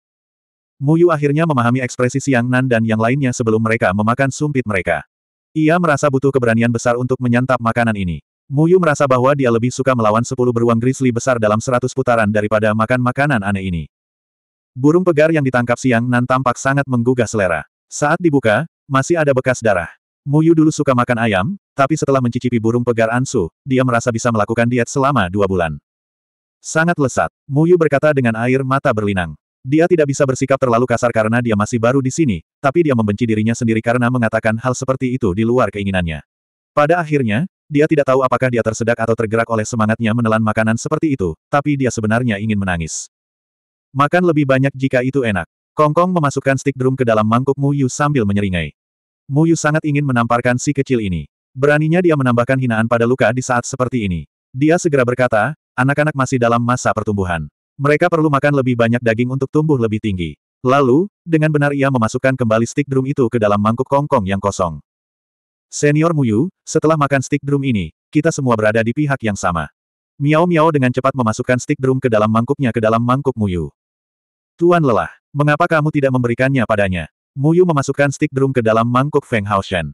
A: Muyu akhirnya memahami ekspresi Siang Nan dan yang lainnya sebelum mereka memakan sumpit mereka. Ia merasa butuh keberanian besar untuk menyantap makanan ini. Muyu merasa bahwa dia lebih suka melawan sepuluh beruang grizzly besar dalam seratus putaran daripada makan makanan aneh ini. Burung pegar yang ditangkap Siang Nan tampak sangat menggugah selera. Saat dibuka, masih ada bekas darah. Muyu dulu suka makan ayam, tapi setelah mencicipi burung pegar Ansu, dia merasa bisa melakukan diet selama dua bulan. Sangat lesat, Muyu berkata dengan air mata berlinang. Dia tidak bisa bersikap terlalu kasar karena dia masih baru di sini, tapi dia membenci dirinya sendiri karena mengatakan hal seperti itu di luar keinginannya. Pada akhirnya, dia tidak tahu apakah dia tersedak atau tergerak oleh semangatnya menelan makanan seperti itu, tapi dia sebenarnya ingin menangis. Makan lebih banyak jika itu enak. Kongkong memasukkan stik drum ke dalam mangkuk Yu sambil menyeringai. Mu Yu sangat ingin menamparkan si kecil ini. Beraninya dia menambahkan hinaan pada luka di saat seperti ini. Dia segera berkata, anak-anak masih dalam masa pertumbuhan. Mereka perlu makan lebih banyak daging untuk tumbuh lebih tinggi. Lalu, dengan benar ia memasukkan kembali stick drum itu ke dalam mangkuk kongkong yang kosong. Senior Muyu, setelah makan stick drum ini, kita semua berada di pihak yang sama. Miao Miao dengan cepat memasukkan stick drum ke dalam mangkuknya ke dalam mangkuk Muyu. Tuan lelah, mengapa kamu tidak memberikannya padanya? Muyu memasukkan stick drum ke dalam mangkuk Feng Hao Shen.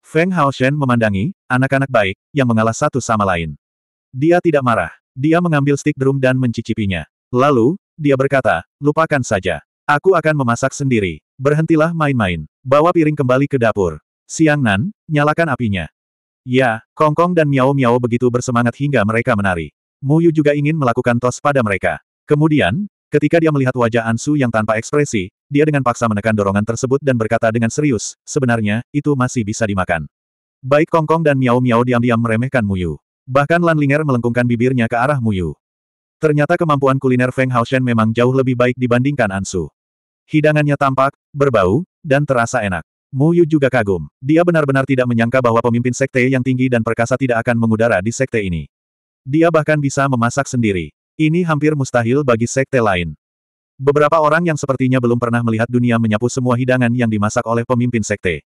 A: Feng Hao Shen memandangi, anak-anak baik, yang mengalah satu sama lain. Dia tidak marah. Dia mengambil stick drum dan mencicipinya. Lalu, dia berkata, lupakan saja. Aku akan memasak sendiri. Berhentilah main-main. Bawa piring kembali ke dapur. Siang Nan, nyalakan apinya. Ya, Kongkong dan Miao Miao begitu bersemangat hingga mereka menari. Muyu juga ingin melakukan tos pada mereka. Kemudian, ketika dia melihat wajah Ansu yang tanpa ekspresi, dia dengan paksa menekan dorongan tersebut dan berkata dengan serius, sebenarnya, itu masih bisa dimakan. Baik Kongkong dan Miao Miao diam-diam meremehkan Muyu. Bahkan Lan Ling'er melengkungkan bibirnya ke arah Muyu. Ternyata kemampuan kuliner Feng Haoshen memang jauh lebih baik dibandingkan Ansu. Hidangannya tampak, berbau, dan terasa enak. Muyu juga kagum. Dia benar-benar tidak menyangka bahwa pemimpin sekte yang tinggi dan perkasa tidak akan mengudara di sekte ini. Dia bahkan bisa memasak sendiri. Ini hampir mustahil bagi sekte lain. Beberapa orang yang sepertinya belum pernah melihat dunia menyapu semua hidangan yang dimasak oleh pemimpin sekte.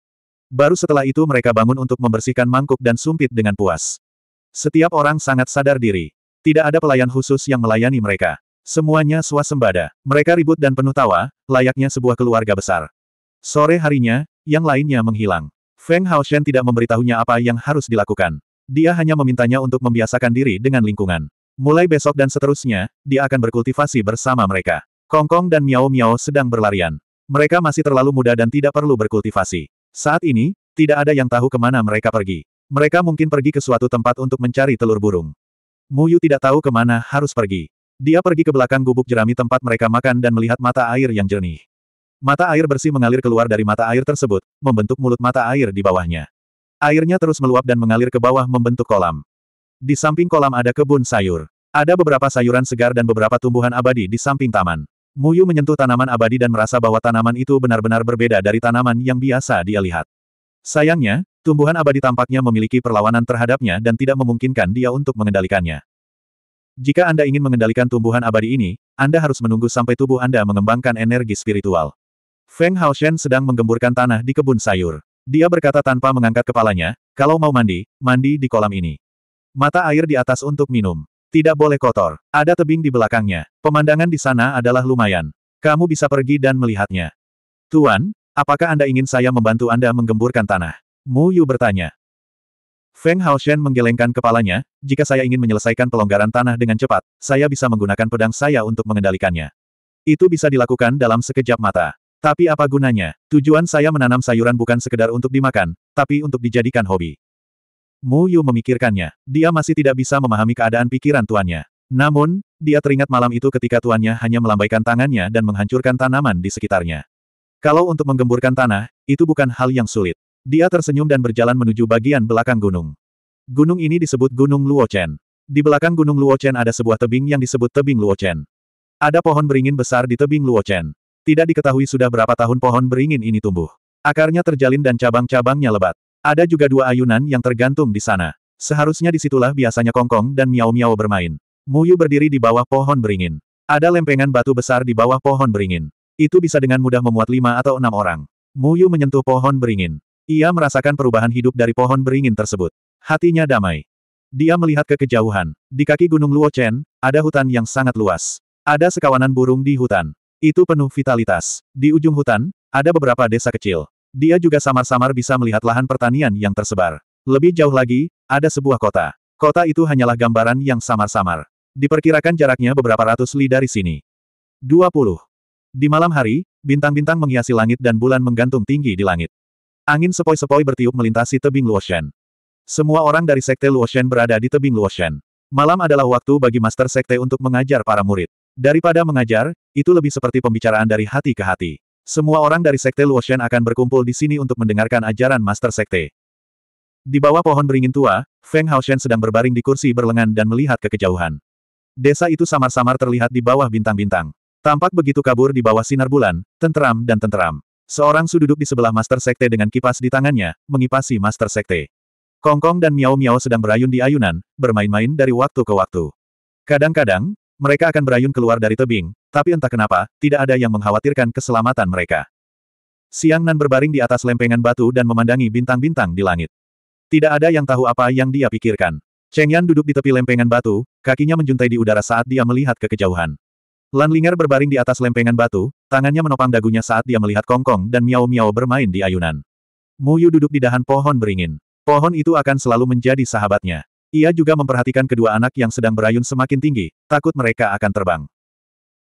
A: Baru setelah itu mereka bangun untuk membersihkan mangkuk dan sumpit dengan puas. Setiap orang sangat sadar diri. Tidak ada pelayan khusus yang melayani mereka. Semuanya swasembada. Mereka ribut dan penuh tawa, layaknya sebuah keluarga besar. Sore harinya, yang lainnya menghilang. Feng Hao Shen tidak memberitahunya apa yang harus dilakukan. Dia hanya memintanya untuk membiasakan diri dengan lingkungan. Mulai besok dan seterusnya, dia akan berkultivasi bersama mereka. Kongkong dan Miao Miao sedang berlarian. Mereka masih terlalu muda dan tidak perlu berkultivasi. Saat ini, tidak ada yang tahu kemana mereka pergi. Mereka mungkin pergi ke suatu tempat untuk mencari telur burung. Mu Yu tidak tahu kemana harus pergi. Dia pergi ke belakang gubuk jerami tempat mereka makan dan melihat mata air yang jernih. Mata air bersih mengalir keluar dari mata air tersebut, membentuk mulut mata air di bawahnya. Airnya terus meluap dan mengalir ke bawah membentuk kolam. Di samping kolam ada kebun sayur. Ada beberapa sayuran segar dan beberapa tumbuhan abadi di samping taman. Muyu menyentuh tanaman abadi dan merasa bahwa tanaman itu benar-benar berbeda dari tanaman yang biasa dia lihat. Sayangnya, Tumbuhan abadi tampaknya memiliki perlawanan terhadapnya dan tidak memungkinkan dia untuk mengendalikannya. Jika Anda ingin mengendalikan tumbuhan abadi ini, Anda harus menunggu sampai tubuh Anda mengembangkan energi spiritual. Feng Haoshen sedang menggemburkan tanah di kebun sayur. Dia berkata tanpa mengangkat kepalanya, kalau mau mandi, mandi di kolam ini. Mata air di atas untuk minum. Tidak boleh kotor. Ada tebing di belakangnya. Pemandangan di sana adalah lumayan. Kamu bisa pergi dan melihatnya. Tuan, apakah Anda ingin saya membantu Anda menggemburkan tanah? Mu Yu bertanya. Feng Hao Shen menggelengkan kepalanya, jika saya ingin menyelesaikan pelonggaran tanah dengan cepat, saya bisa menggunakan pedang saya untuk mengendalikannya. Itu bisa dilakukan dalam sekejap mata. Tapi apa gunanya? Tujuan saya menanam sayuran bukan sekedar untuk dimakan, tapi untuk dijadikan hobi. Mu Yu memikirkannya. Dia masih tidak bisa memahami keadaan pikiran tuannya. Namun, dia teringat malam itu ketika tuannya hanya melambaikan tangannya dan menghancurkan tanaman di sekitarnya. Kalau untuk menggemburkan tanah, itu bukan hal yang sulit. Dia tersenyum dan berjalan menuju bagian belakang gunung. Gunung ini disebut Gunung Luochen. Di belakang Gunung Luochen ada sebuah tebing yang disebut Tebing Luochen. Ada pohon beringin besar di tebing Luochen. Tidak diketahui sudah berapa tahun pohon beringin ini tumbuh. Akarnya terjalin dan cabang-cabangnya lebat. Ada juga dua ayunan yang tergantung di sana. Seharusnya disitulah biasanya kongkong dan miau-miau bermain. Muyu berdiri di bawah pohon beringin. Ada lempengan batu besar di bawah pohon beringin. Itu bisa dengan mudah memuat lima atau enam orang. Muyu menyentuh pohon beringin. Ia merasakan perubahan hidup dari pohon beringin tersebut. Hatinya damai. Dia melihat ke kejauhan. Di kaki Gunung Chen, ada hutan yang sangat luas. Ada sekawanan burung di hutan. Itu penuh vitalitas. Di ujung hutan, ada beberapa desa kecil. Dia juga samar-samar bisa melihat lahan pertanian yang tersebar. Lebih jauh lagi, ada sebuah kota. Kota itu hanyalah gambaran yang samar-samar. Diperkirakan jaraknya beberapa ratus li dari sini. 20. Di malam hari, bintang-bintang menghiasi langit dan bulan menggantung tinggi di langit. Angin sepoi-sepoi bertiup melintasi tebing Luoshan. Semua orang dari Sekte Luoshan berada di tebing Luoshan. Malam adalah waktu bagi Master Sekte untuk mengajar para murid. Daripada mengajar, itu lebih seperti pembicaraan dari hati ke hati. Semua orang dari Sekte Luoshan akan berkumpul di sini untuk mendengarkan ajaran Master Sekte. Di bawah pohon beringin tua, Feng Haoshen sedang berbaring di kursi berlengan dan melihat ke kejauhan. Desa itu samar-samar terlihat di bawah bintang-bintang. Tampak begitu kabur di bawah sinar bulan, tenteram dan tenteram. Seorang Su duduk di sebelah Master Sekte dengan kipas di tangannya, mengipasi Master Sekte. Kongkong dan Miao Miao sedang berayun di ayunan, bermain-main dari waktu ke waktu. Kadang-kadang, mereka akan berayun keluar dari tebing, tapi entah kenapa, tidak ada yang mengkhawatirkan keselamatan mereka. Siang Nan berbaring di atas lempengan batu dan memandangi bintang-bintang di langit. Tidak ada yang tahu apa yang dia pikirkan. Cheng Yan duduk di tepi lempengan batu, kakinya menjuntai di udara saat dia melihat ke kejauhan. Lan Linger berbaring di atas lempengan batu, Tangannya menopang dagunya saat dia melihat Kongkong dan Miao Miao bermain di ayunan. Muyu duduk di dahan pohon beringin. Pohon itu akan selalu menjadi sahabatnya. Ia juga memperhatikan kedua anak yang sedang berayun semakin tinggi, takut mereka akan terbang.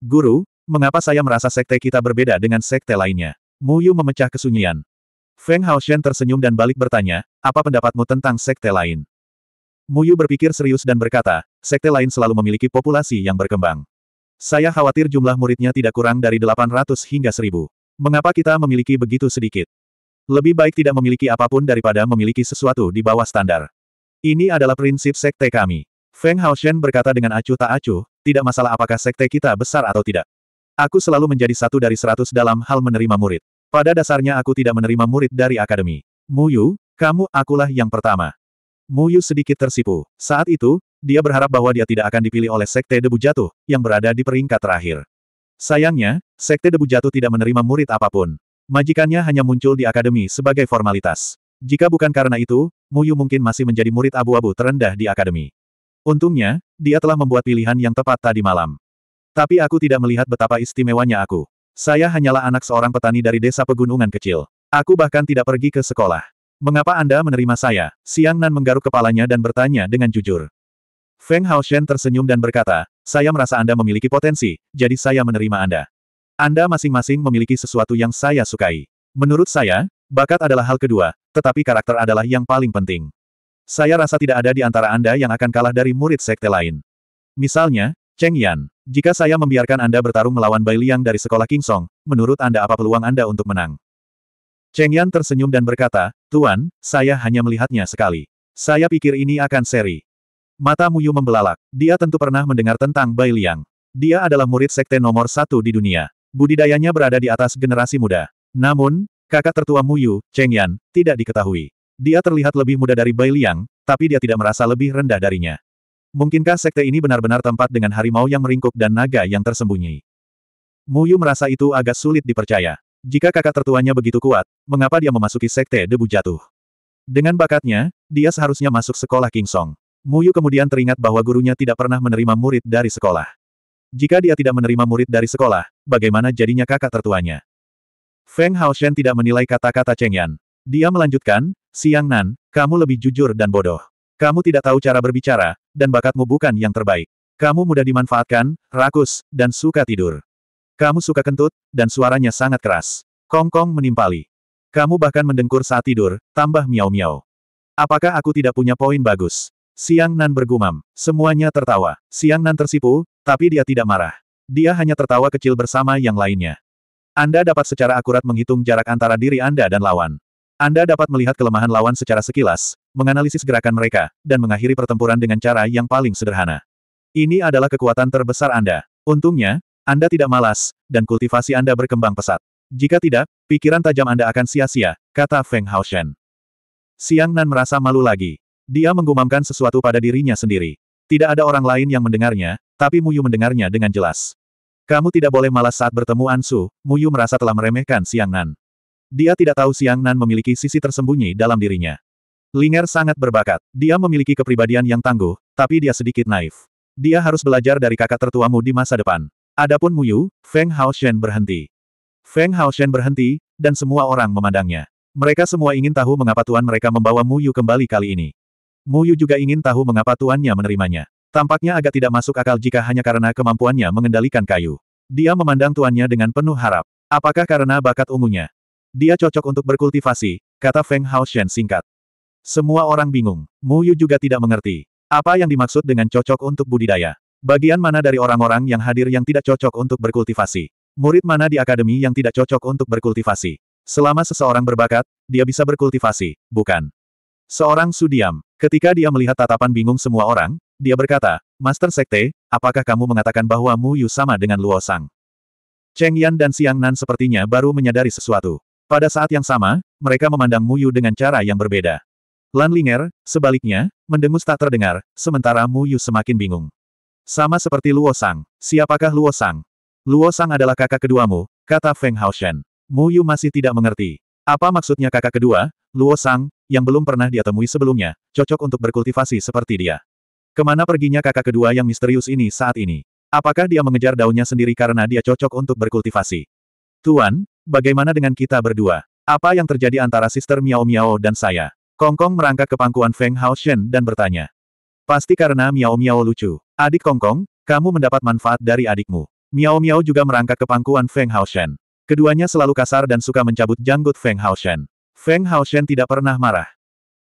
A: Guru, mengapa saya merasa sekte kita berbeda dengan sekte lainnya? Muyu memecah kesunyian. Feng Hao Shen tersenyum dan balik bertanya, apa pendapatmu tentang sekte lain? Muyu berpikir serius dan berkata, sekte lain selalu memiliki populasi yang berkembang. Saya khawatir jumlah muridnya tidak kurang dari 800 hingga 1000. Mengapa kita memiliki begitu sedikit? Lebih baik tidak memiliki apapun daripada memiliki sesuatu di bawah standar. Ini adalah prinsip sekte kami. Feng Haoshen berkata dengan acuh tak acuh, tidak masalah apakah sekte kita besar atau tidak. Aku selalu menjadi satu dari seratus dalam hal menerima murid. Pada dasarnya aku tidak menerima murid dari akademi. Mu Yu, kamu, akulah yang pertama. Mu Yu sedikit tersipu. Saat itu, dia berharap bahwa dia tidak akan dipilih oleh Sekte Debu Jatuh, yang berada di peringkat terakhir. Sayangnya, Sekte Debu Jatuh tidak menerima murid apapun. Majikannya hanya muncul di akademi sebagai formalitas. Jika bukan karena itu, Muyu mungkin masih menjadi murid abu-abu terendah di akademi. Untungnya, dia telah membuat pilihan yang tepat tadi malam. Tapi aku tidak melihat betapa istimewanya aku. Saya hanyalah anak seorang petani dari desa pegunungan kecil. Aku bahkan tidak pergi ke sekolah. Mengapa Anda menerima saya? Siang Nan menggaruk kepalanya dan bertanya dengan jujur. Feng Hao Shen tersenyum dan berkata, saya merasa Anda memiliki potensi, jadi saya menerima Anda. Anda masing-masing memiliki sesuatu yang saya sukai. Menurut saya, bakat adalah hal kedua, tetapi karakter adalah yang paling penting. Saya rasa tidak ada di antara Anda yang akan kalah dari murid sekte lain. Misalnya, Cheng Yan. Jika saya membiarkan Anda bertarung melawan Bai Liang dari sekolah King Song, menurut Anda apa peluang Anda untuk menang? Cheng Yan tersenyum dan berkata, Tuan, saya hanya melihatnya sekali. Saya pikir ini akan seri. Mata Muyu membelalak. Dia tentu pernah mendengar tentang Bai Liang. Dia adalah murid sekte nomor satu di dunia. Budidayanya berada di atas generasi muda. Namun, kakak tertua Muyu, Cheng Yan, tidak diketahui. Dia terlihat lebih muda dari Bai Liang, tapi dia tidak merasa lebih rendah darinya. Mungkinkah sekte ini benar-benar tempat dengan harimau yang meringkuk dan naga yang tersembunyi? Muyu merasa itu agak sulit dipercaya. Jika kakak tertuanya begitu kuat, mengapa dia memasuki sekte debu jatuh? Dengan bakatnya, dia seharusnya masuk sekolah King Song. Muyu kemudian teringat bahwa gurunya tidak pernah menerima murid dari sekolah. Jika dia tidak menerima murid dari sekolah, bagaimana jadinya kakak tertuanya? Feng Hao Shen tidak menilai kata-kata Cheng Yan. Dia melanjutkan, Siang Nan, kamu lebih jujur dan bodoh. Kamu tidak tahu cara berbicara, dan bakatmu bukan yang terbaik. Kamu mudah dimanfaatkan, rakus, dan suka tidur. Kamu suka kentut, dan suaranya sangat keras. Kongkong Kong menimpali. Kamu bahkan mendengkur saat tidur, tambah miau-miau. Apakah aku tidak punya poin bagus? Siang Nan bergumam. Semuanya tertawa. Siang Nan tersipu, tapi dia tidak marah. Dia hanya tertawa kecil bersama yang lainnya. Anda dapat secara akurat menghitung jarak antara diri Anda dan lawan. Anda dapat melihat kelemahan lawan secara sekilas, menganalisis gerakan mereka, dan mengakhiri pertempuran dengan cara yang paling sederhana. Ini adalah kekuatan terbesar Anda. Untungnya, Anda tidak malas, dan kultivasi Anda berkembang pesat. Jika tidak, pikiran tajam Anda akan sia-sia, kata Feng Haoshen. Siang Nan merasa malu lagi. Dia menggumamkan sesuatu pada dirinya sendiri. Tidak ada orang lain yang mendengarnya, tapi Muyu mendengarnya dengan jelas. Kamu tidak boleh malas saat bertemu Ansu, Muyu merasa telah meremehkan Siang Nan. Dia tidak tahu Siang Nan memiliki sisi tersembunyi dalam dirinya. Linger sangat berbakat. Dia memiliki kepribadian yang tangguh, tapi dia sedikit naif. Dia harus belajar dari kakak tertuamu di masa depan. Adapun Muyu, Feng Hao Shen berhenti. Feng Hao Shen berhenti, dan semua orang memandangnya. Mereka semua ingin tahu mengapa tuan mereka membawa Muyu kembali kali ini. Muyu juga ingin tahu mengapa tuannya menerimanya. Tampaknya agak tidak masuk akal jika hanya karena kemampuannya mengendalikan kayu. Dia memandang tuannya dengan penuh harap. Apakah karena bakat ungunya? Dia cocok untuk berkultivasi, kata Feng Haoshen singkat. Semua orang bingung. Muyu juga tidak mengerti. Apa yang dimaksud dengan cocok untuk budidaya? Bagian mana dari orang-orang yang hadir yang tidak cocok untuk berkultivasi? Murid mana di akademi yang tidak cocok untuk berkultivasi? Selama seseorang berbakat, dia bisa berkultivasi, bukan? Seorang sudiam, Ketika dia melihat tatapan bingung semua orang, dia berkata, Master Sekte, apakah kamu mengatakan bahwa Mu Yu sama dengan Luo Sang? Cheng Yan dan Xiang Nan sepertinya baru menyadari sesuatu. Pada saat yang sama, mereka memandang Mu Yu dengan cara yang berbeda. Lan Linger, sebaliknya, mendengus tak terdengar, sementara Mu Yu semakin bingung. Sama seperti Luo Sang, siapakah Luo Sang? Luo Sang adalah kakak keduamu, kata Feng Haoshen. Mu Yu masih tidak mengerti. Apa maksudnya kakak kedua, Luo Sang, yang belum pernah dia temui sebelumnya, cocok untuk berkultivasi seperti dia. Kemana perginya kakak kedua yang misterius ini saat ini? Apakah dia mengejar daunnya sendiri karena dia cocok untuk berkultivasi? Tuan, bagaimana dengan kita berdua? Apa yang terjadi antara Sister Miao Miao dan saya? Kongkong merangkak ke pangkuan Feng Hao Shen dan bertanya. Pasti karena Miao Miao lucu. Adik Kongkong, kamu mendapat manfaat dari adikmu. Miao Miao juga merangkak ke pangkuan Feng Hao Shen. Keduanya selalu kasar dan suka mencabut janggut Feng Hao Shen. Feng Hao Shen tidak pernah marah.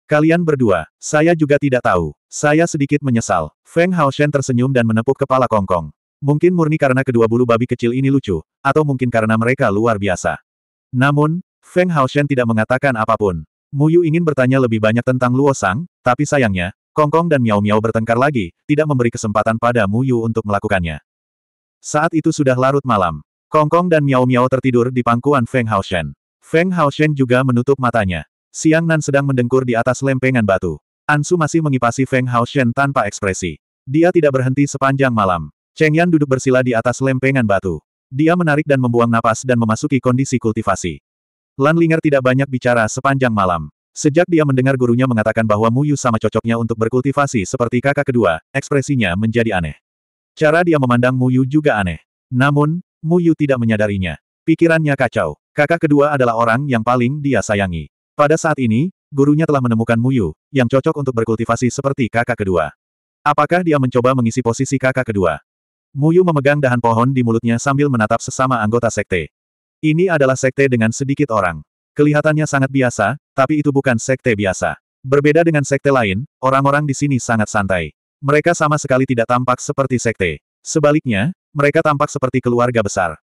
A: Kalian berdua, saya juga tidak tahu. Saya sedikit menyesal. Feng Hao Shen tersenyum dan menepuk kepala Kongkong. Mungkin murni karena kedua bulu babi kecil ini lucu, atau mungkin karena mereka luar biasa. Namun, Feng Hao Shen tidak mengatakan apapun. Mu Yu ingin bertanya lebih banyak tentang Luo Sang, tapi sayangnya, Kongkong dan Miao Miao bertengkar lagi, tidak memberi kesempatan pada Mu Yu untuk melakukannya. Saat itu sudah larut malam. Kongkong dan Miao Miao tertidur di pangkuan Feng Hao Shen. Feng Hao Shen juga menutup matanya. Siang Nan sedang mendengkur di atas lempengan batu. Ansu masih mengipasi Feng Hao Shen tanpa ekspresi. Dia tidak berhenti sepanjang malam. Cheng Yan duduk bersila di atas lempengan batu. Dia menarik dan membuang napas dan memasuki kondisi kultivasi. Lan Linger tidak banyak bicara sepanjang malam. Sejak dia mendengar gurunya mengatakan bahwa Mu Yu sama cocoknya untuk berkultivasi seperti kakak kedua, ekspresinya menjadi aneh. Cara dia memandang Mu Yu juga aneh. Namun, Mu Yu tidak menyadarinya. Pikirannya kacau. Kakak kedua adalah orang yang paling dia sayangi. Pada saat ini, gurunya telah menemukan Muyu, yang cocok untuk berkultivasi seperti kakak kedua. Apakah dia mencoba mengisi posisi kakak kedua? Muyu memegang dahan pohon di mulutnya sambil menatap sesama anggota sekte. Ini adalah sekte dengan sedikit orang. Kelihatannya sangat biasa, tapi itu bukan sekte biasa. Berbeda dengan sekte lain, orang-orang di sini sangat santai. Mereka sama sekali tidak tampak seperti sekte. Sebaliknya, mereka tampak seperti keluarga besar.